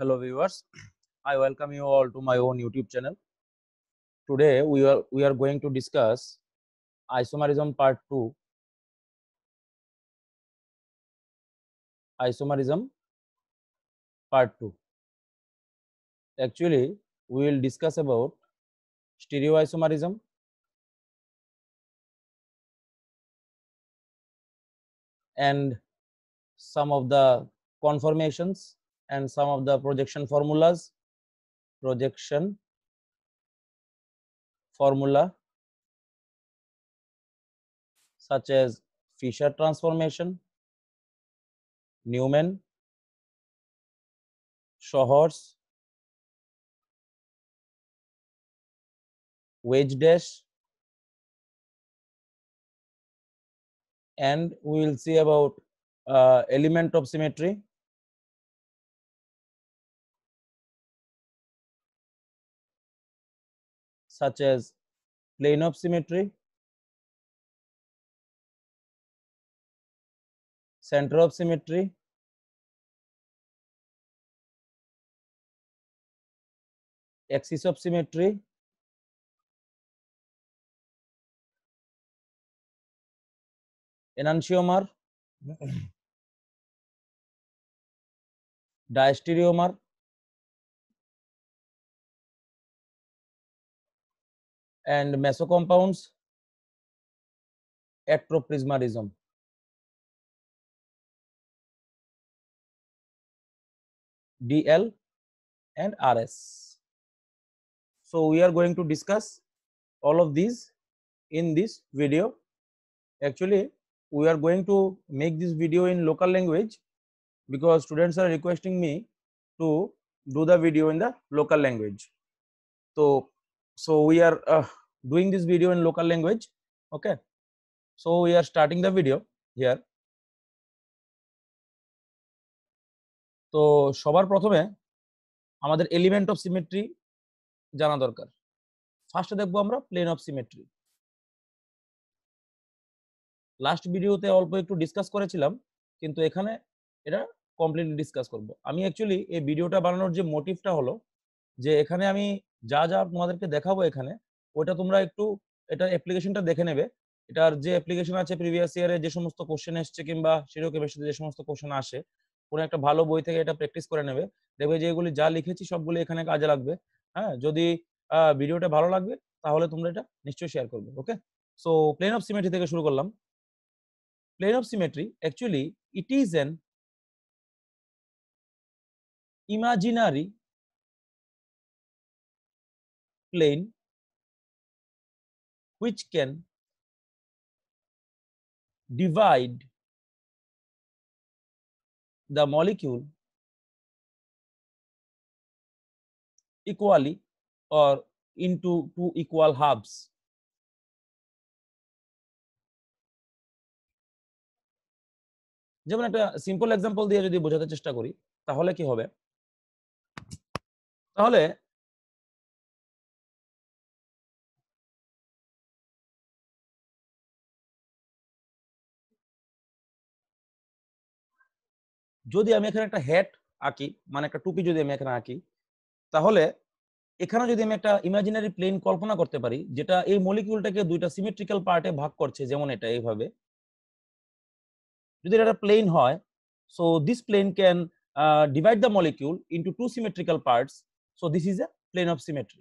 hello viewers i welcome you all to my own youtube channel today we are we are going to discuss isomerism part 2 isomerism part 2 actually we will discuss about stereoisomerism and some of the conformations and some of the projection formulas projection formula such as Fisher transformation, Newman, Shohorse, wedge dash and we will see about uh, element of symmetry such as plane of symmetry, center of symmetry, axis of symmetry, enantiomer, diastereomer, and mesocompounds ectroprismarism. DL and RS. So we are going to discuss all of these in this video. Actually, we are going to make this video in local language because students are requesting me to do the video in the local language. So so we are uh, doing this video in local language okay so we are starting the video here তো সবার প্রথমে আমাদের element of symmetry জানা দরকার ফার্স্টে দেখবো আমরা plane of symmetry last ভিডিওতে অল্প একটু ডিসকাস করেছিলাম কিন্তু এখানে এটা কমপ্লিটলি ডিসকাস করব আমি অ্যাকচুয়ালি এই ভিডিওটা বানানোর যে মোটিভটা হলো যে এখানে আমি যা যা তোমাদেরকে দেখাবো এখানে ওটা তোমরা একটু এটা অ্যাপ্লিকেশনটা দেখে নেবে এটার যে অ্যাপ্লিকেশন আছে প্রিভিয়াস ইয়ারে যে সমস্ত কোশ্চেন এসছে কিংবা সেরকম যে সমস্ত কোশ্চেন আসে কোনো একটা ভালো বই থেকে এটা প্র্যাকটিস করে নেবে দেখবে যে এগুলি যা লিখেছি সবগুলি এখানে কাজে লাগবে হ্যাঁ যদি ভিডিওটা ভালো লাগবে তাহলে তোমরা এটা নিশ্চয়ই শেয়ার করবে okay so plane of symmetry থেকে শুরু করলাম plane of symmetry actually it is an imaginary plane which can divide the molecule equally or into two equal halves. যেমন একটা সিম্পল এক্সাম্পল দিয়ে যদি বোঝাতে চেষ্টা করি তাহলে কি হবে তাহলে যদি আমি এখানে একটা হ্যাট আঁকি মানে একটা টুপি যদি আমি এখানে আঁকি তাহলে এখানে যদি আমি একটা ইমাজিনারি প্লেন কল্পনা করতে পারি যেটা এই মলিকিউলটাকে দুইটা সিমেট্রিক্যাল পার্টে ভাগ করছে যেমন এটা এইভাবে যদি এটা প্লেন হয় so this plane can divide the molecule into two symmetrical parts so this is a plane of symmetry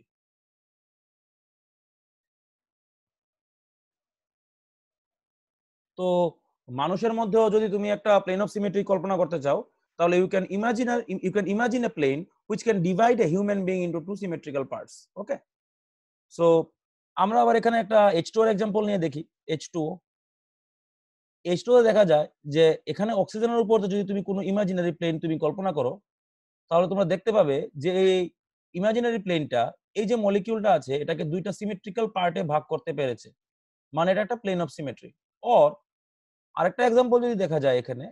তো মানুষের মধ্যেও যদি তুমি একটা প্লেন অফ সিমেট্রি কল্পনা করতে চাও তাহলে you can imagine you can imagine a plane which can divide a human being into two symmetrical parts okay so আমরা আবার এখানে একটা এইচ টু এক্সাম্পল নিয়ে দেখি এইচ টু এইচ টু দেখা যায় যে এখানে অক্সিজেনের উপর যদি তুমি কোনো ইমাজিনারি প্লেন তুমি কল্পনা করো তাহলে তোমরা দেখতে পাবে যে এই ইমাজিনারি প্লেনটা এই যে মলিকিউলটা আছে এটাকে দুইটা সিমেট্রিক্যাল পার্টে ভাগ করতে পেরেছে মানে এটা একটা প্লেন অফ সিমেট্রি অর আরেকটা এক্সাম্পল যদি দেখা যায় এখানে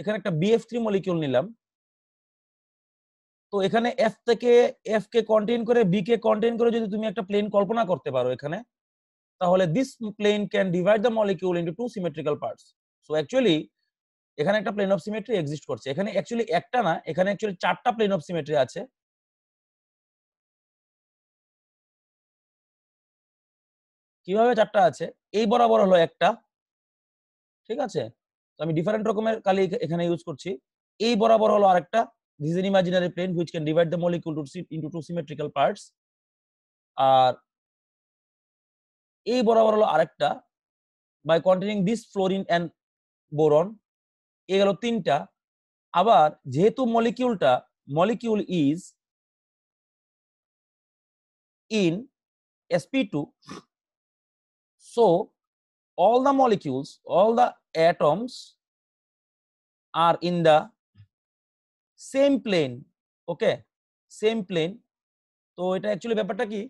এখানে একটা বিএফ থ্রি মলিকিউল নিলাম তো এখানে এফ থেকে এফ কে কন্টেন করে বি কে কন্টেইন করে যদি তুমি একটা প্লেন কল্পনা করতে পারো এখানে তাহলে this plane can divide the molecule into two symmetrical parts so actually এখানে একটা প্লেন অফ সিমেট্রি এক্সিস্ট করছে এখানে অ্যাকচুয়ালি একটা না এখানে অ্যাকচুয়ালি চারটা প্লেন অফ সিমেট্রি আছে কিভাবে চারটা আছে এই বরাবর হলো একটা ঠিক আছে তো আমি ডিফারেন্ট রকমের কালি এখানে ইউজ করছি এই বরাবর হলো আরেকটা this is imaginary plane which can divide the molecule to into two symmetrical parts আর এই বরাবর হলো আরেকটা by containing this fluorine and boron এ গেল তিনটা আবার যেহেতু মলিকিউলটা molecule is in two So, all the molecules, all the atoms are in the same plane, okay, same plane. তো এটা অ্যাকচুয়ালি ব্যাপারটা কি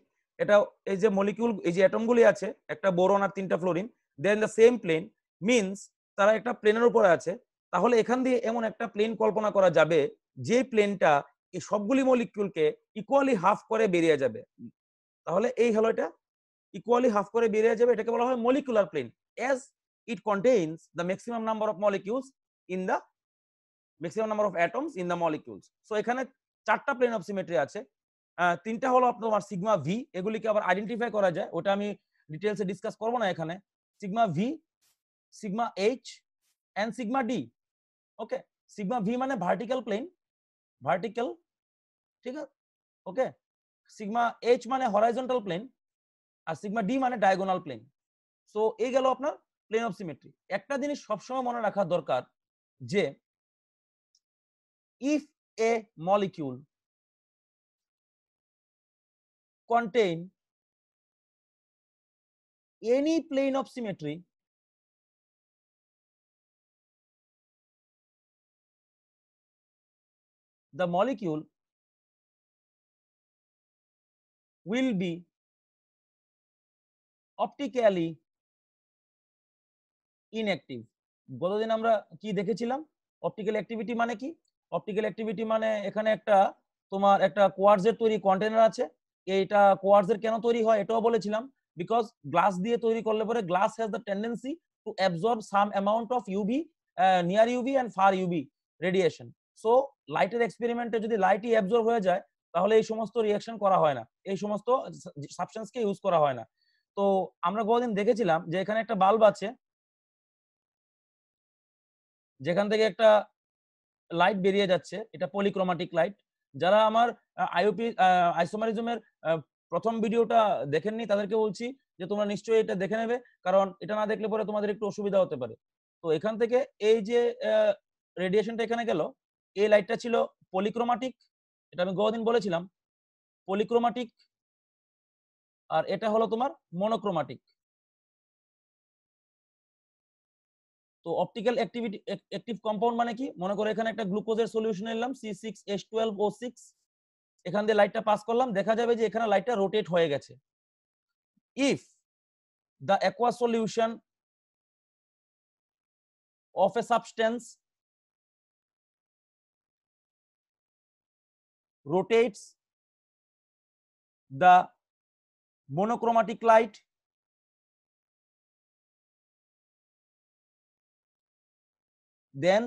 এটা এই যে মলিকিউল এই যে অ্যাটমগুলি আছে একটা বোরন আর তিনটা fluorine then the same plane means তারা একটা প্লেনের উপরে আছে তাহলে এখান দিয়ে এমন একটা প্লেন কল্পনা করা যাবে যে প্লেনটা এই সবগুলি মলিকিউলকে ইকুয়ালি হাফ করে বেরিয়ে যাবে তাহলে এই হলো এটা ইকুয়ালি হাফ করে বেরিয়ে যাবে এটাকে বলা হয় molecular plane as it contains the maximum number of molecules in the maximum number of atoms in the molecules so এখানে চারটা প্লেন অফ সিমেট্রি আছে তিনটা হলো আপনার সিগমা ভি এগুলিকে আবার আইডেন্টিফাই করা যায় ওটা আমি ডিটেলসে ডিসকাস করবো না এখানে sigma V sigma H and sigma D okay sigma V মানে ভার্টিক্যাল প্লেন ভার্টিক্যাল ঠিক আছে ওকে সিগমা এইচ মানে হরাইজন্টাল প্লেন আর সিগমা ডি মানে ডায়গোনাল প্লেন সো এই গেল আপনার প্লেন অফ সিমেট্রি একটা জিনিস সবসময় মনে রাখা দরকার যে if a molecule contain any plane of symmetry the molecule will be optically inactive গতদিন আমরা কি দেখেছিলাম অপটিক্যাল অ্যাক্টিভিটি মানে কি অপটিক্যাল অ্যাক্টিভিটি মানে এখানে একটা তোমার একটা কোয়ার্সের তৈরি কন্টেনার আছে এইটা কোয়ার্সের কেন তৈরি হয় এটাও বলেছিলাম বিকজ গ্লাস দিয়ে তৈরি করলে পরে glass has the tendency to absorb some amount of UV near UV and far UV radiation so লাইটের এক্সপেরিমেন্টে যদি লাইটই অ্যাবজর্ব হয়ে যায় তাহলে এই সমস্ত রিয়াকশন করা হয় না এই সমস্ত সাবস্টেন্সকে ইউজ করা হয় না তো আমরা গতদিন দেখেছিলাম যে এখানে একটা বাল্ব আছে যেখান থেকে একটা লাইট বেরিয়ে যাচ্ছে এটা পলিক্রোমাটিক লাইট যারা আমার আইওপি আইসোমারিজমের প্রথম ভিডিওটা দেখেননি তাদেরকে বলছি যে তোমরা নিশ্চয়ই এটা দেখে নেবে কারণ এটা না দেখলে পরে তোমাদের একটু অসুবিধা হতে পারে তো এখান থেকে এই যে রেডিয়েশনটা এখানে গেল এই লাইটটা ছিল পলিক্রোমাটিক এটা আমি গদিন বলেছিলাম পলিক্রোমাটিক আর এটা হলো তোমার মনোক্রোমাটিক তো অপটিক্যাল অ্যাক্টিভিটি অ্যাক্টিভ কম্পাউন্ড মানে কি মনে করো এখানে একটা গ্লুকোজের সলিউশন নিলাম C six S twelve O six এখান দিয়ে লাইটটা পাস করলাম দেখা যাবে যে এখানে লাইটটা রোটেট হয়ে গেছে if the aqua solution of a substance rotates the monochromatic light then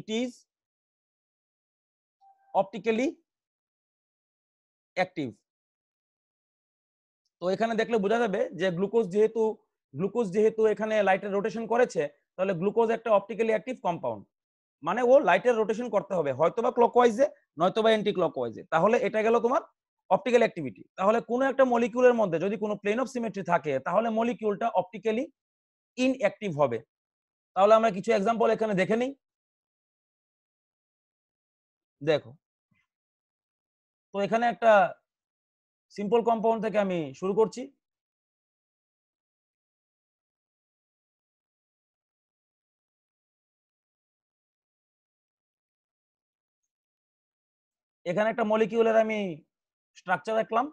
it is optically active তো এখানে দেখলে বোঝা যাবে যে গ্লুকোজ যেহেতু গ্লুকোজ যেহেতু এখানে লাইটের রোটেশন করেছে তাহলে গ্লুকোজ একটা অপটিক্যালি অ্যাক্টিভ কম্পাউন্ড মানে ও লাইটের রোটেশন করতে হবে হয়তো বা ওয়াইজে নয়তো বা ক্লক ওয়াইজে তাহলে এটা গেল তোমার অপটিক্যাল অ্যাক্টিভিটি তাহলে কোনো একটা মলিকিউলের মধ্যে যদি কোনো প্লেন অফ সিমেট্রি থাকে তাহলে মলিকিউলটা অপটিক্যালি ইনঅ্যাক্টিভ হবে তাহলে আমরা কিছু এক্সাম্পল এখানে দেখে নিই দেখো তো এখানে একটা সিম্পল কম্পাউন্ড থেকে আমি শুরু করছি এখানে একটা মলিকিউলের আমি স্ট্রাকচার দেখলাম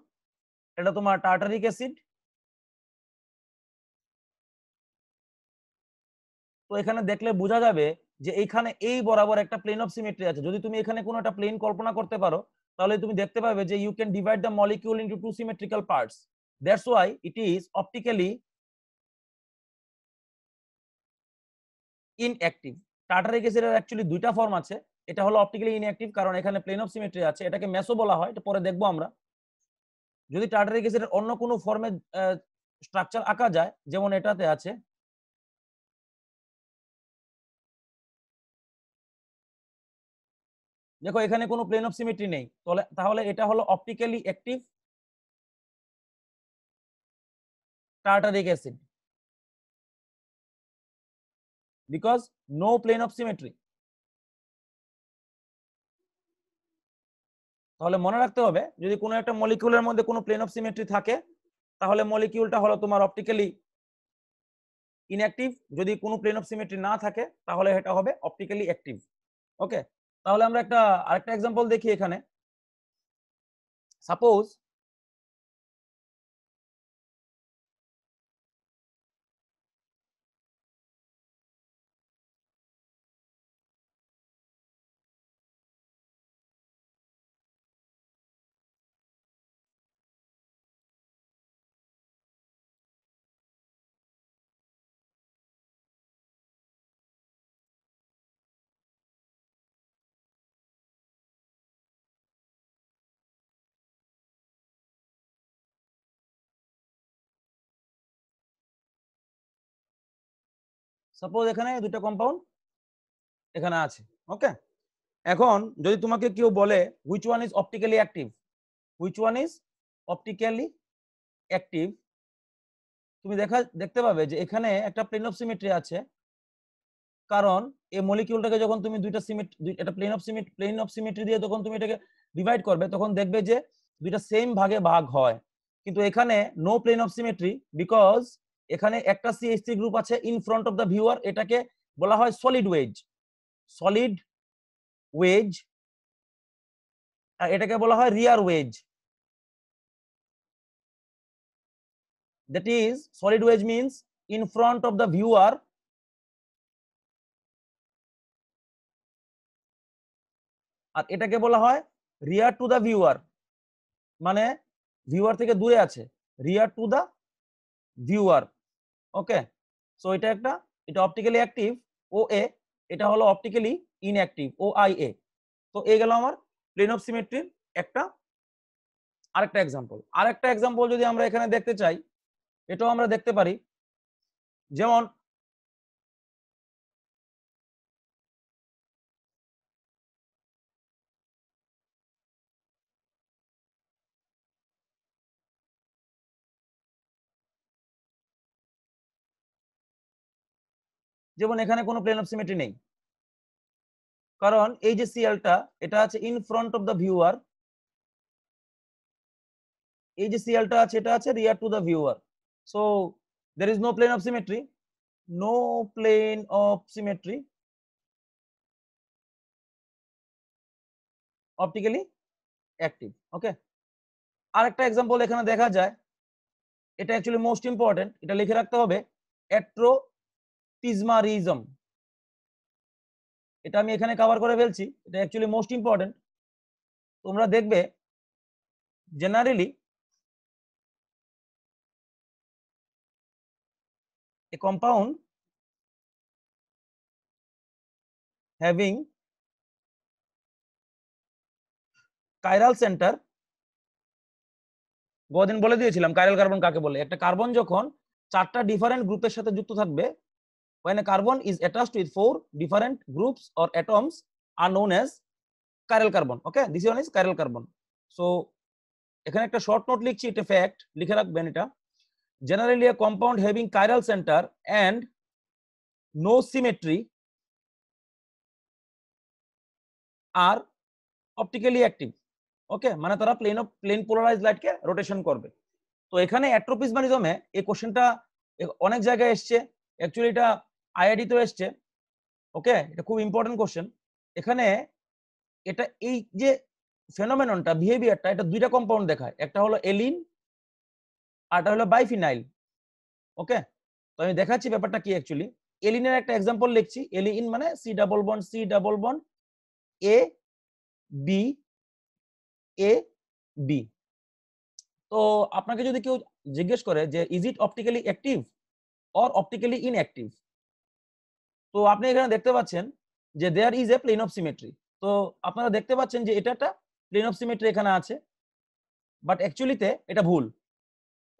এটা তোমার টার্টারিক অ্যাসিড তো এখানে দেখলে বোঝা যাবে যে এইখানে এই বরাবর একটা প্লেন অফ সিমেট্রি আছে যদি তুমি এখানে কোনো একটা প্লেন কল্পনা করতে পারো তাহলে তুমি দেখতে পাবে যে you can divide the molecule into two symmetrical parts that's why it is optically inactive tartaric অ্যাসিডের অ্যাকচুয়ালি দুইটা ফর্ম আছে এটা হলো অপটিক্যালি ইনঅ্যাক্টিভ কারণ এখানে প্লেন অফ সিমেট্রি আছে এটাকে মেসো বলা হয় এটা পরে দেখবো আমরা যদি টার্টারিক অ্যাসিডের অন্য কোনো ফর্মে স্ট্রাকচার আঁকা যায় যেমন এটাতে আছে দেখো এখানে কোনো প্লেন অফ সিমেট্রি নেই তাহলে এটা হলো optically active tartaric acid because no plane of symmetry তাহলে মনে রাখতে হবে যদি কোনো একটা মলিকিউলের মধ্যে কোনো প্লেন অফ সিমেট্রি থাকে তাহলে মলিকিউলটা হলো তোমার অপটিক্যালি ইনঅ্যাক্টিভ যদি কোনো প্লেন অফ সিমেট্রি না থাকে তাহলে এটা হবে অপটিক্যালি অ্যাক্টিভ ওকে তাহলে আমরা একটা আরেকটা এক্সাম্পল দেখি এখানে সাপোজ সাপোজ এখানে দুটো কম্পাউন্ড এখানে আছে ওকে এখন যদি তোমাকে কেউ বলে which one is optically active which one is optically active তুমি দেখা দেখতে পাবে যে এখানে একটা প্লেন অফ সিমেট্রি আছে কারণ এই মলিকিউলটাকে যখন তুমি দুইটা সিমেট এটা plane of symmetry plane of symmetry দিয়ে যখন তুমি এটাকে ডিভাইড করবে তখন দেখবে যে দুইটা সেম ভাগে ভাগ হয় কিন্তু এখানে no plane of symmetry because এখানে একটা সিএইচ গ্রুপ আছে in front of the viewer এটাকে বলা হয় সলিড ওয়েজ সলিড ওয়েজ আর এটাকে বলা হয় rear wedge that is solid wedge means in front of the viewer আর এটাকে বলা হয় রিয়ার টু দ্য ভিউয়ার মানে ভিউয়ার থেকে দূরে আছে rear to the viewer okay so এটা একটা এটা অপটিক্যালি অ্যাক্টিভ ও এ এটা হলো অপটিক্যালি ইনঅ্যাক্টিভ ও আই এ তো এই গেল আমার প্লেন অফ সিমেট্রির একটা আরেকটা এক্সাম্পল আরেকটা এক্সাম্পল যদি আমরা এখানে দেখতে চাই এটাও আমরা দেখতে পারি যেমন যেমন এখানে কোনো প্লেন অফ সিমেট্রি নেই কারণ এই যে সিএলটা এটা আছে in front of the viewer এই যে সিএলটা আছে এটা আছে rear to the viewer so there is no plane of symmetry no plane of symmetry optically active okay আরেকটা এক্সাম্পল এখানে দেখা যায় এটা অ্যাকচুয়ালি মোস্ট ইম্পর্টেন্ট এটা লিখে রাখতে হবে অ্যাট্রো প্রিজমারিজম এটা আমি এখানে কভার করে ফেলছি এটা অ্যাকচুয়ালি মোস্ট ইম্পর্টেন্ট তোমরা দেখবে generally a compound having chiral center গদিন বলে দিয়েছিলাম কাইরাল কার্বন কাকে বলে একটা কার্বন যখন চারটা ডিফারেন্ট গ্রুপের সাথে যুক্ত থাকবে when a carbon is attached with four different groups or atoms are known as chiral carbon okay this one is chiral carbon so এখানে একটা শর্ট নোট লিখছি এটা ফ্যাক্ট লিখে রাখবেন এটা generally a compound having chiral center and no symmetry are optically active okay okay মানে তারা plane of plane polarize লাইটকে রোটেশন করবে তো এখানে অ্যাট্রোপিজমানিজমে question ta অনেক জায়গায় এসছে অ্যাকচুয়ালি এটা আইআইডি তো এসছে ওকে এটা খুব ইম্পর্টেন্ট কোশ্চেন এখানে এটা এই যে ফেনোমেননটা বিহেভিয়ারটা এটা দুইটা কম্পাউন্ড দেখায় একটা হলো এলিন আরটা হলো বাইফিনাইল ওকে তো আমি দেখাচ্ছি ব্যাপারটা কি অ্যাকচুয়ালি এলিনের একটা এক্সাম্পল লিখছি এলিন মানে C double bond C double bond A B A B তো আপনাকে যদি কেউ জিজ্ঞেস করে যে is it optically active or optically inactive তো আপনি এখানে দেখতে পাচ্ছেন যে there is a plane of symmetry তো আপনারা দেখতে পাচ্ছেন যে এটা একটা প্লেন অফ সিমেট্রি এখানে আছে বাট অ্যাকচুয়ালিতে এটা ভুল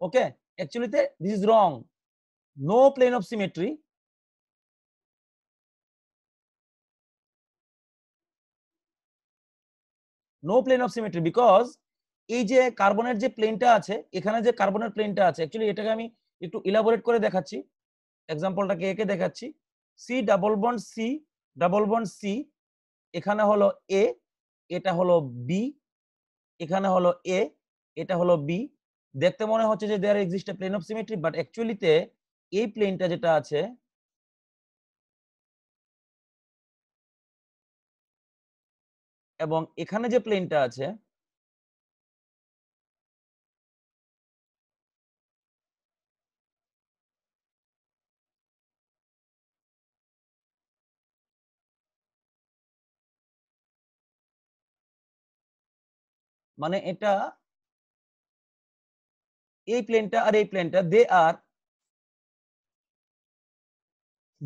ওকে অ্যাকচুয়ালিতে this is wrong no plane of symmetry no plane of symmetry because এই যে কার্বনের যে প্লেনটা আছে এখানে যে কার্বনের প্লেনটা আছে অ্যাকচুয়ালি এটাকে আমি একটু ইলাবোরেট করে দেখাচ্ছি এক্সাম্পলটাকে একে দেখাচ্ছি C double bond C double bond C এখানে হলো এ এটা হলো বি এখানে হলো এ এটা হলো বি দেখতে মনে হচ্ছে যে there exist plane of symmetry but অ্যাকচুয়ালিতে এই প্লেনটা যেটা আছে এবং এখানে যে প্লেনটা আছে মানে এটা এই প্লেনটা আর এই প্লেনটা they are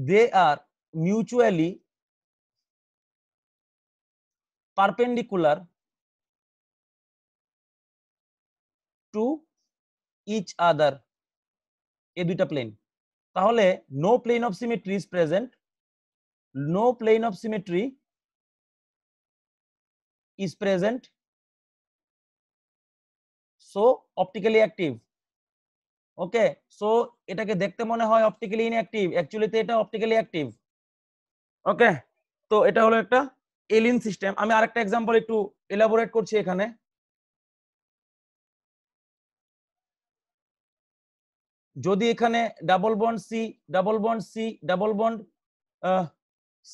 they are mutually perpendicular to each other এই দুইটা প্লেন তাহলে no plane of symmetry is present no plane of symmetry is present so optically active okay so এটাকে দেখতে মনে হয় অপটিক্যালি ইনঅ্যাক্টিভ অ্যাকচুয়ালিতে এটা অপটিক্যালি অ্যাক্টিভ ওকে তো এটা হলো একটা এলিন সিস্টেম আমি আরেকটা এক্সাম্পল একটু এলাবোরেট করছি এখানে যদি এখানে double bond C double bond C double bond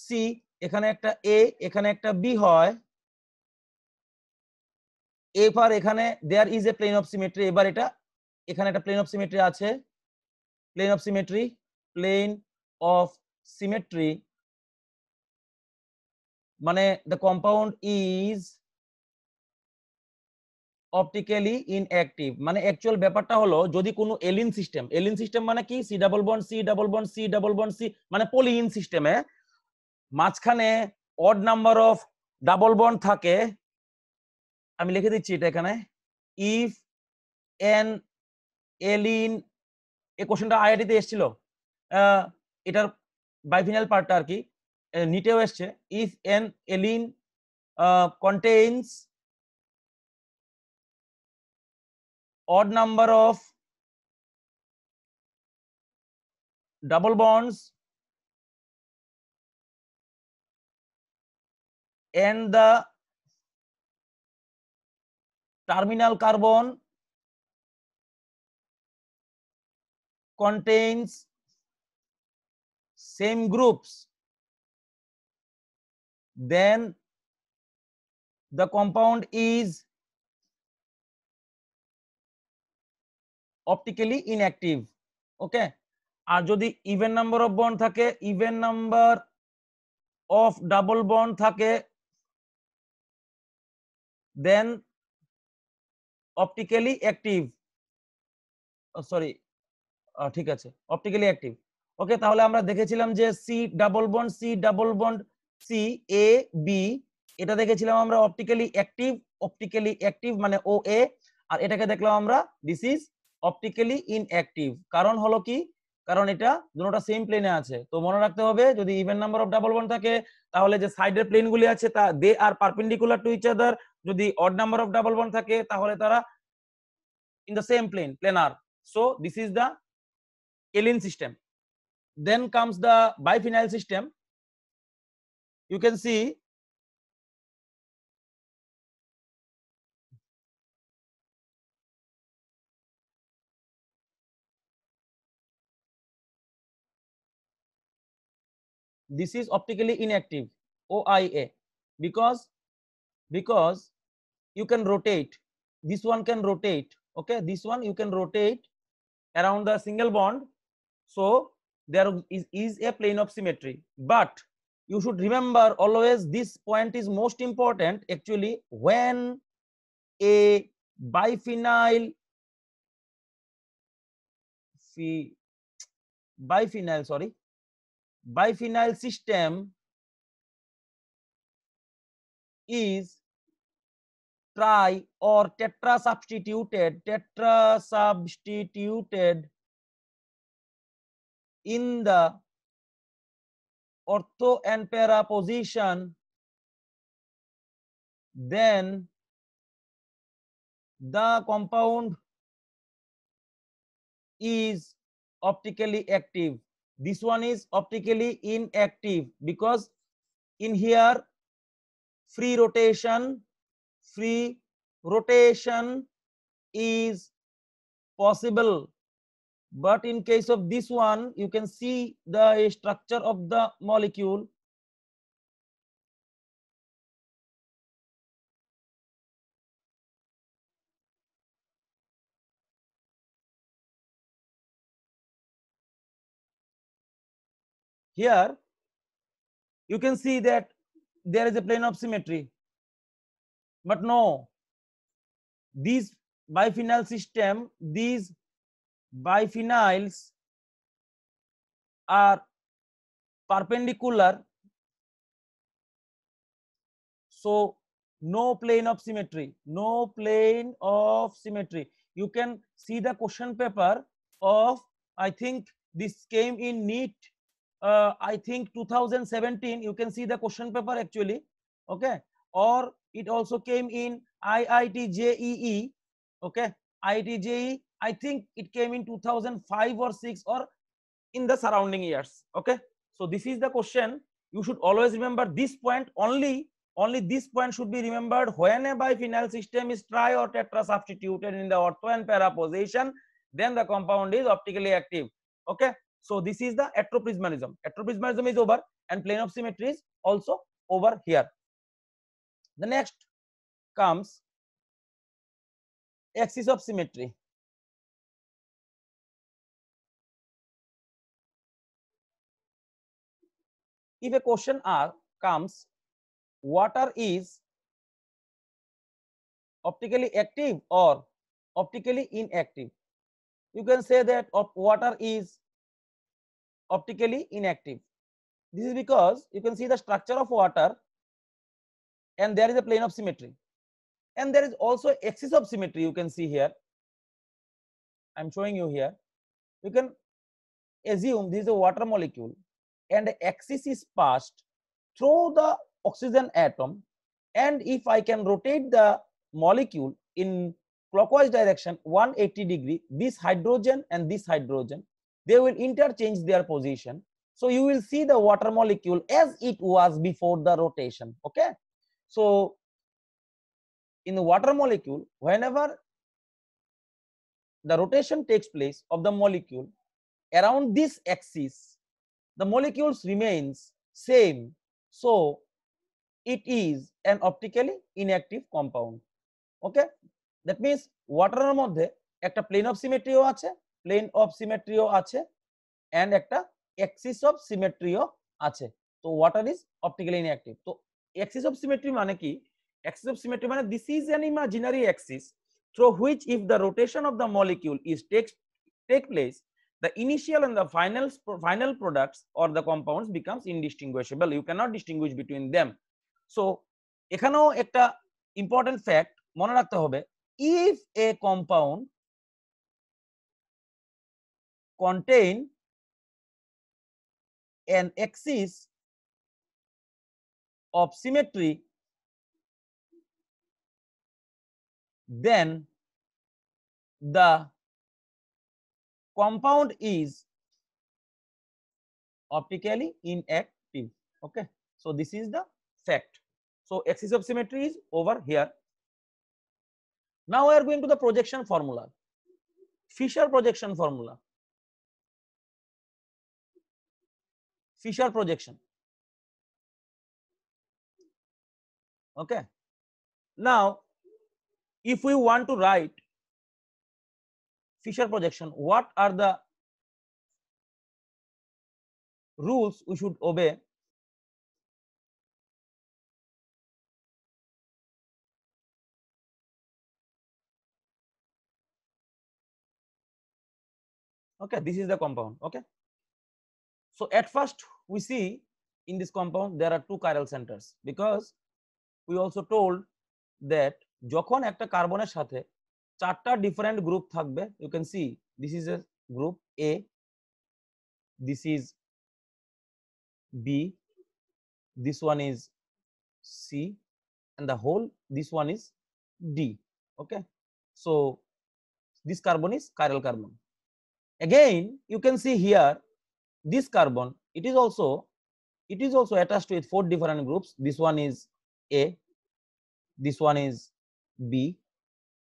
C এখানে একটা এ এখানে একটা বি হয় এবার এখানে there is a plane of symmetry এবার এটা এখানে একটা প্লেন অফ সিমেট্রি আছে plane of symmetry plane of symmetry মানে the compound is optically inactive মানে অ্যাকচুয়াল ব্যাপারটা হলো যদি কোনো এলিন সিস্টেম এলিন সিস্টেম মানে কি C double bond C double bond C double bond C মানে পলিইন সিস্টেমে মাঝখানে অড নাম্বার অফ ডাবল বন থাকে আমি লিখে দিচ্ছি এটা এখানে ইফ এন এলিন এ কোশ্চেনটা আইআইটিতে এসেছিল এটার বাইফিনাল পার্টটা আর কি নিটেও এসছে if an allene contains odd number of double bonds and the terminal carbon contains same groups then the compound is optically inactive okay আর যদি ইভেন নাম্বার অফ বন্ড থাকে even number of double bond থাকে then optically active sorry ঠিক আছে optically active ওকে তাহলে আমরা দেখেছিলাম যে C double bond C double bond C A B এটা দেখেছিলাম আমরা অপটিক্যালি অ্যাক্টিভ অপটিক্যালি অ্যাক্টিভ মানে ও এ আর এটাকে দেখলাম আমরা দিস ইজ অপটিক্যালি ইনঅ্যাক্টিভ কারণ হলো কি কারণ এটা দুটোটা সেম প্লেনে আছে তো মনে রাখতে হবে যদি even number of double bond থাকে তাহলে যে সাইডের প্লেনগুলি আছে তা they are perpendicular to each other যদি odd number of double bond থাকে তাহলে তারা in the same plane planar so this is the alene system then comes the biphenyl system you can see this is optically inactive oia because because you can rotate this one can rotate okay this one you can rotate around the single bond so there is, is a plane of symmetry but you should remember always this point is most important actually when a biphenyl biphenyl sorry biphenyl system is tri और tetra substituted tetra substituted in the ortho and para position then the compound is optically active this one is optically inactive because in here free rotation free rotation is possible but in case of this one you can see the structure of the molecule here you can see that there is a plane of symmetry but no, these biphenyl system, these biphenyls are perpendicular. So no plane of symmetry, no plane of symmetry. You can see the question paper of, I think this came in NEET, uh, I think 2017, you can see the question paper actually, okay? Or it also came in IIT JEE. Okay, IIT JEE. I think it came in 2005 or 6 or in the surrounding years. Okay, so this is the question. You should always remember this point only. Only this point should be remembered when a biphenyl system is tri or tetra substituted in the ortho and para position, then the compound is optically active. Okay, so this is the atroprismanism. Atroprismanism is over and plane of symmetry is also over here the next comes axis of symmetry if a question are comes water is optically active or optically inactive you can say that of water is optically inactive this is because you can see the structure of water and there is a plane of symmetry and there is also axis of symmetry you can see here i'm showing you here you can assume this is a water molecule and the axis is passed through the oxygen atom and if i can rotate the molecule in clockwise direction 180 degree this hydrogen and this hydrogen they will interchange their position so you will see the water molecule as it was before the rotation okay So in the water molecule, whenever the rotation takes place of the molecule around this axis, the molecules remains same. So it is an optically inactive compound. Okay. That means water এর মধ্যে একটা plane of symmetry ও আছে, plane of symmetry আছে and একটা axis of symmetry ও আছে। তো water is optically inactive. তো axis of symmetry মানে কি axis of symmetry মানে this is an imaginary axis through which if the rotation of the molecule is takes take place the initial and the final final products or the compounds becomes indistinguishable you cannot distinguish between them so এখানেও একটা important fact মনে রাখতে হবে if a compound contain an axis of symmetry, then the compound is optically inactive. Okay, so this is the fact. So axis of symmetry is over here. Now we are going to the projection formula, Fisher projection formula. Fisher projection. okay now if we want to write Fisher projection what are the rules we should obey okay this is the compound okay so at first we see in this compound there are two chiral centers because we also told that যখন একটা কার্বনের সাথে চারটা different group থাকবে you can see this is a group a this is b this one is C and the whole this one is D okay so this carbon is chiral carbon again you can see here this carbon it is also it is also attached with four different groups this one is a this one is b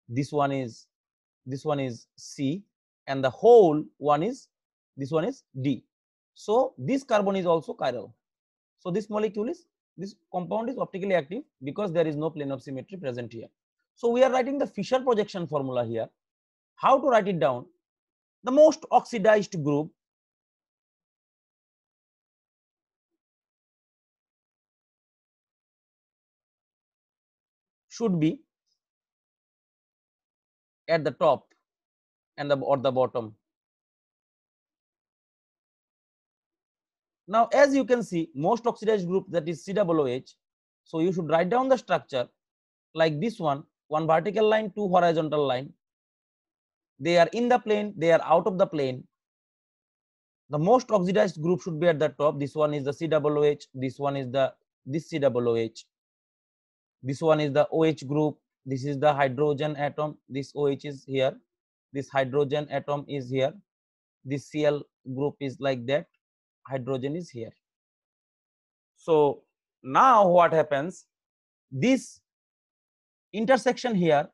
this one is this one is c and the whole one is this one is d so this carbon is also chiral so this molecule is this compound is optically active because there is no plane of symmetry present here so we are writing the fisher projection formula here how to write it down the most oxidized group should be at the top and the or the bottom now as you can see most oxidized group that is COOH so you should write down the structure like this one one vertical line two horizontal line they are in the plane they are out of the plane the most oxidized group should be at the top this one is the COOH this one is the this COOH this one is the OH group this is the hydrogen atom this OH is here this hydrogen atom is here this Cl group is like that hydrogen is here so now what happens this intersection here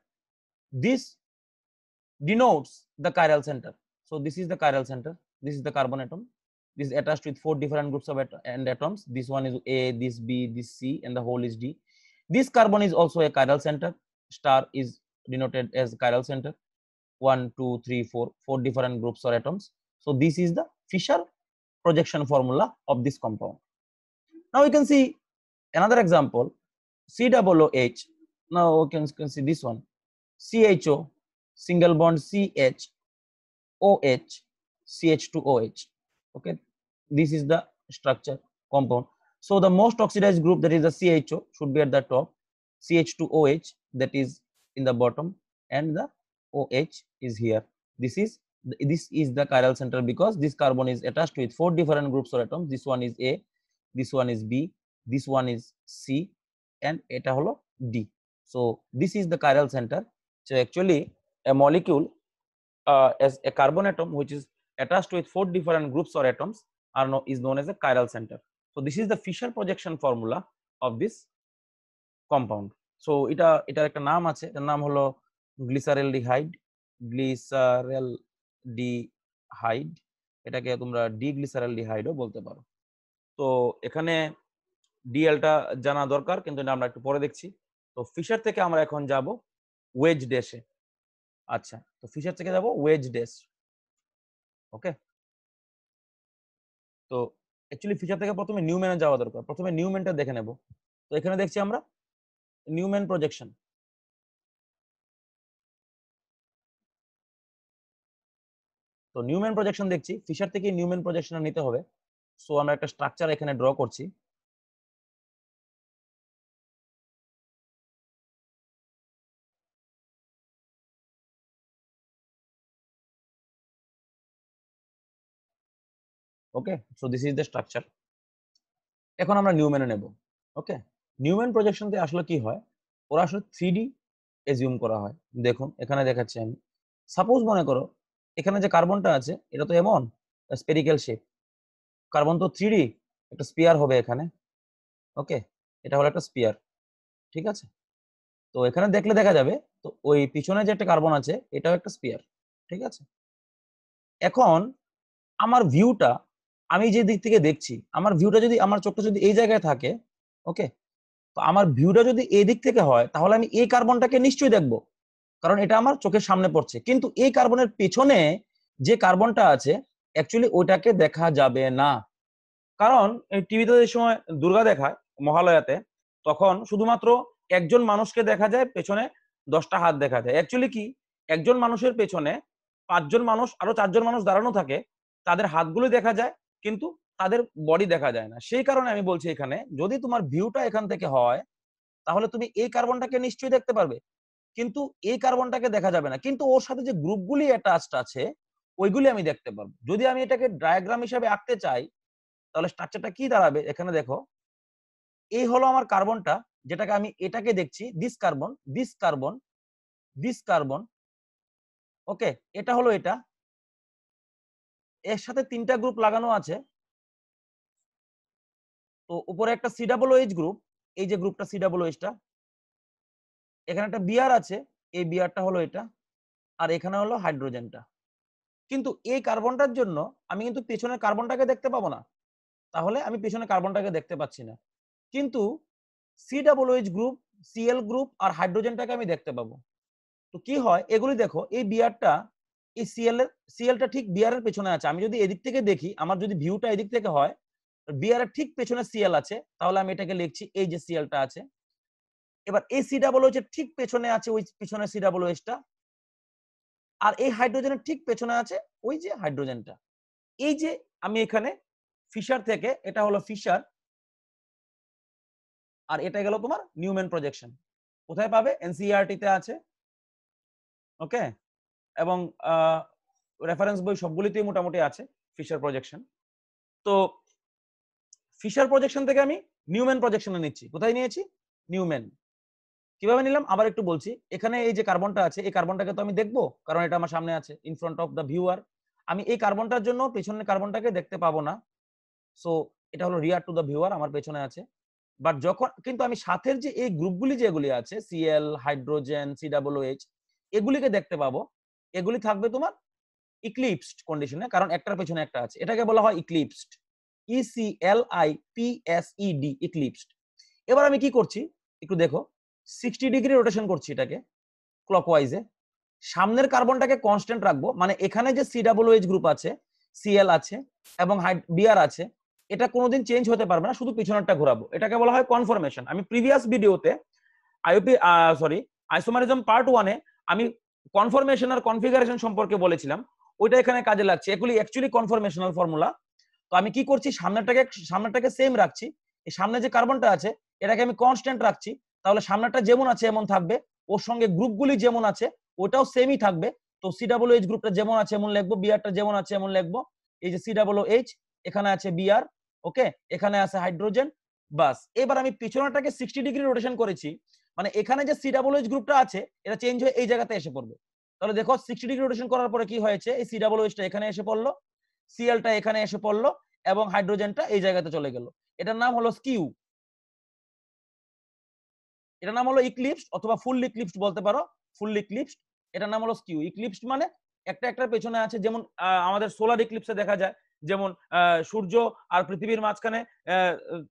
this denotes the chiral center so this is the chiral center this is the carbon atom this is attached with four different groups of at and atoms this one is a this b this c and the whole is d this carbon is also a chiral center. Star is denoted as chiral center. One, two, three, four, four different groups or atoms. So this is the Fischer projection formula of this compound. Now we can see another example, COOH. Now we can, can see this one, CHO, single bond CH, OH, CH2OH. Okay, this is the structure compound. So the most oxidized group that is the CHO should be at the top, CH2OH that is in the bottom and the OH is here. This is this is the chiral center because this carbon is attached with four different groups or atoms. This one is A, this one is B, this one is C and eta holo D. So this is the chiral center. So actually a molecule uh, as a carbon atom which is attached with four different groups or atoms are no, is known as a chiral center. So this is the Fisher projection formula of this compound. So এটা এটার একটা নাম আছে এটার নাম হলো glyceraldehyde glyceraldehyde এটাকে তোমরা ডি গ্লিসারেলডিহাইডও বলতে পারো তো এখানে ডিএলটা জানা দরকার কিন্তু আমরা একটু পরে দেখছি তো ফিশার থেকে আমরা এখন যাব ওয়েজ ড্যাশে আচ্ছা তো ফিশার থেকে যাব ওয়েজ ড্যাশ ওকে তো অ্যাকচুয়ালি ফিচার থেকে প্রথমে নিউম্যানে যাওয়া দরকার প্রথমে নিউম্যানটা দেখে নেব তো এখানে দেখছি আমরা নিউম্যান প্রজেকশন তো নিউম্যান প্রজেকশন দেখছি ফিশার থেকে নিউম্যান প্রজেকশন নিতে হবে সো আমরা একটা স্ট্রাকচার এখানে ড্র করছি okay so this is the structure এখন আমরা নিউম্যানে নেব ওকে নিউম্যান প্রজেকশনতে আসলে কি হয় ওরা আসলে থ্রি ডি এজিউম করা হয় দেখুন এখানে দেখাচ্ছি আমি সাপোজ মনে করো এখানে যে কার্বনটা আছে এটা তো এমন স্পেরিক্যাল শেপ কার্বন তো থ্রি ডি একটা স্পিয়ার হবে এখানে ওকে এটা হলো একটা স্পিয়ার ঠিক আছে তো এখানে দেখলে দেখা যাবে তো ওই পিছনে যে একটা কার্বন আছে এটাও একটা স্পিয়ার ঠিক আছে এখন আমার ভিউটা আমি যে দিক থেকে দেখছি আমার ভিউটা যদি আমার চোখটা যদি এই জায়গায় থাকে ওকে তো আমার ভিউটা যদি এই দিক থেকে হয় তাহলে আমি এই কার্বনটাকে নিশ্চয়ই দেখব কারণ এটা আমার চোখের সামনে পড়ছে কিন্তু এই কার্বনের পেছনে যে কার্বনটা আছে অ্যাকচুয়ালি ওইটাকে দেখা যাবে না কারণ টিভিতে যে সময় দুর্গা দেখায় মহালয়াতে তখন শুধুমাত্র একজন মানুষকে দেখা যায় পেছনে দশটা হাত দেখা যায় অ্যাকচুয়ালি কি একজন মানুষের পেছনে পাঁচজন মানুষ আরো চারজন মানুষ দাঁড়ানো থাকে তাদের হাতগুলো দেখা যায় কিন্তু তাদের বডি দেখা যায় না সেই কারণে আমি বলছি এখানে যদি তোমার ভিউটা এখান থেকে হয় তাহলে তুমি এই কার্বনটাকে নিশ্চয়ই দেখতে পারবে কিন্তু এই কার্বনটাকে দেখা যাবে না কিন্তু ওর সাথে যে গ্রুপগুলি অ্যাটাচড আছে ওইগুলি আমি দেখতে পারবো যদি আমি এটাকে ডায়াগ্রাম হিসাবে আঁকতে চাই তাহলে স্ট্রাকচারটা কি দাঁড়াবে এখানে দেখো এই হলো আমার কার্বনটা যেটাকে আমি এটাকে দেখছি this carbon this carbon this carbon okay এটা হলো এটা এর সাথে তিনটা গ্রুপ লাগানো আছে তো উপরে একটা সি ডাবল এইচ গ্রুপ এই যে গ্রুপটা সি ডাবল এইচটা এখানে একটা বিয়ার আছে এই বিআরটা হলো এটা আর এখানে হলো হাইড্রোজেনটা কিন্তু এই কার্বনটার জন্য আমি কিন্তু পেছনের কার্বনটাকে দেখতে পাবো না তাহলে আমি পেছনের কার্বনটাকে দেখতে পাচ্ছি না কিন্তু C double H group CL group আর হাইড্রোজেনটাকে আমি দেখতে পাবো তো কি হয় এগুলি দেখো এই বিয়ারটা এই সিএল এর সিএলটা ঠিক বিআর এর পেছনে আছে আমি যদি এদিক থেকে দেখি আমার যদি ভিউটা এদিক থেকে হয় বিআর এর ঠিক পেছনে সিএল আছে তাহলে আমি এটাকে লিখছি এই যে সিএলটা আছে এবার এই সি ডাবল ওইচ ঠিক পেছনে আছে ওই পিছনে সি ডাবল ওইচটা আর এই হাইড্রোজেনের ঠিক পেছনে আছে ওই যে হাইড্রোজেনটা এই যে আমি এখানে ফিশার থেকে এটা হলো ফিশার আর এটা গেল তোমার নিউম্যান প্রজেকশন কোথায় পাবে এনসিআরটিতে e তে আছে ওকে এবং রেফারেন্স বই সবগুলিতেই মোটামুটি আছে ফিশার প্রজেকশন তো ফিশার প্রজেকশন থেকে আমি নিউম্যান প্রজেকশনে নিচ্ছি কোথায় নিয়েছি নিউম্যান কিভাবে নিলাম আবার একটু বলছি এখানে এই যে কার্বনটা আছে এই কার্বনটাকে তো আমি দেখবো কারণ এটা আমার সামনে আছে in front of the viewer আমি এই কার্বনটার জন্য পেছনের কার্বনটাকে দেখতে পাবো না সো এটা হলো রিয়ার টু দ্য ভিউয়ার আমার পেছনে আছে বাট যখন কিন্তু আমি সাথের যে এই গ্রুপগুলি যেগুলি আছে সিএল হাইড্রোজেন সিডাব্লু এইচ এগুলিকে দেখতে পাবো এগুলি থাকবে তোমার ইক্লিপসড কন্ডিশনে কারণ একটার পেছনে একটা আছে এটাকে বলা হয় eclipsed E C L I P S E D eclipsed এবার আমি কি করছি একটু দেখো সিক্সটি ডিগ্রি রোটেশন করছি এটাকে ক্লকওয়াইজে সামনের কার্বনটাকে কনস্ট্যান্ট রাখবো মানে এখানে যে সি ডাবল এইচ গ্রুপ আছে সিএল আছে এবং বিআর আছে এটা কোনোদিন চেঞ্জ হতে পারবে না শুধু পিছনেরটা ঘোরাবো এটাকে বলা হয় কনফরমেশন আমি প্রিভিয়াস ভিডিওতে আইওপি সরি আইসোমারিজম পার্ট ওয়ানে আমি কনফরমেশন আর কনফিগারেশন সম্পর্কে বলেছিলাম ওইটা এখানে কাজে লাগছে এগুলি অ্যাকচুয়ালি কনফরমেশনাল ফর্মুলা তো আমি কি করছি সামনেটাকে সামনেটাকে সেম রাখছি এই সামনে যে কার্বনটা আছে এটাকে আমি কনস্ট্যান্ট রাখছি তাহলে সামনেটা যেমন আছে এমন থাকবে ওর সঙ্গে গ্রুপগুলি যেমন আছে ওটাও সেমই থাকবে তো সি ডাব্লিউ এইচ গ্রুপটা যেমন আছে এমন লিখবো বিআরটা যেমন আছে এমন লিখবো এই যে সি ডাব্লিউ এইচ এখানে আছে বিআর ওকে এখানে আছে হাইড্রোজেন বাস এবার আমি পিছনেটাকে সিক্সটি ডিগ্রি রোটেশন করেছি মানে এখানে যে সি ডাবল ওয়েজ গ্রুপটা আছে এটা চেঞ্জ হয়ে এই জায়গাতে এসে পড়বে তাহলে দেখো সিক্সটি ডিগ্রি রোটেশন করার পরে কি হয়েছে এই সি ডাবল ওয়েজটা এখানে এসে পড়লো সিএলটা এখানে এসে পড়লো এবং হাইড্রোজেনটা এই জায়গাতে চলে গেল এটার নাম হলো স্কিউ এটার নাম হলো ইক্লিপস অথবা ফুল ইক্লিপস বলতে পারো ফুল ইক্লিপস এটার নাম হলো স্কিউ ইক্লিপস মানে একটা একটা পেছনে আছে যেমন আমাদের সোলার ইক্লিপসে দেখা যায় যেমন সূর্য আর পৃথিবীর মাঝখানে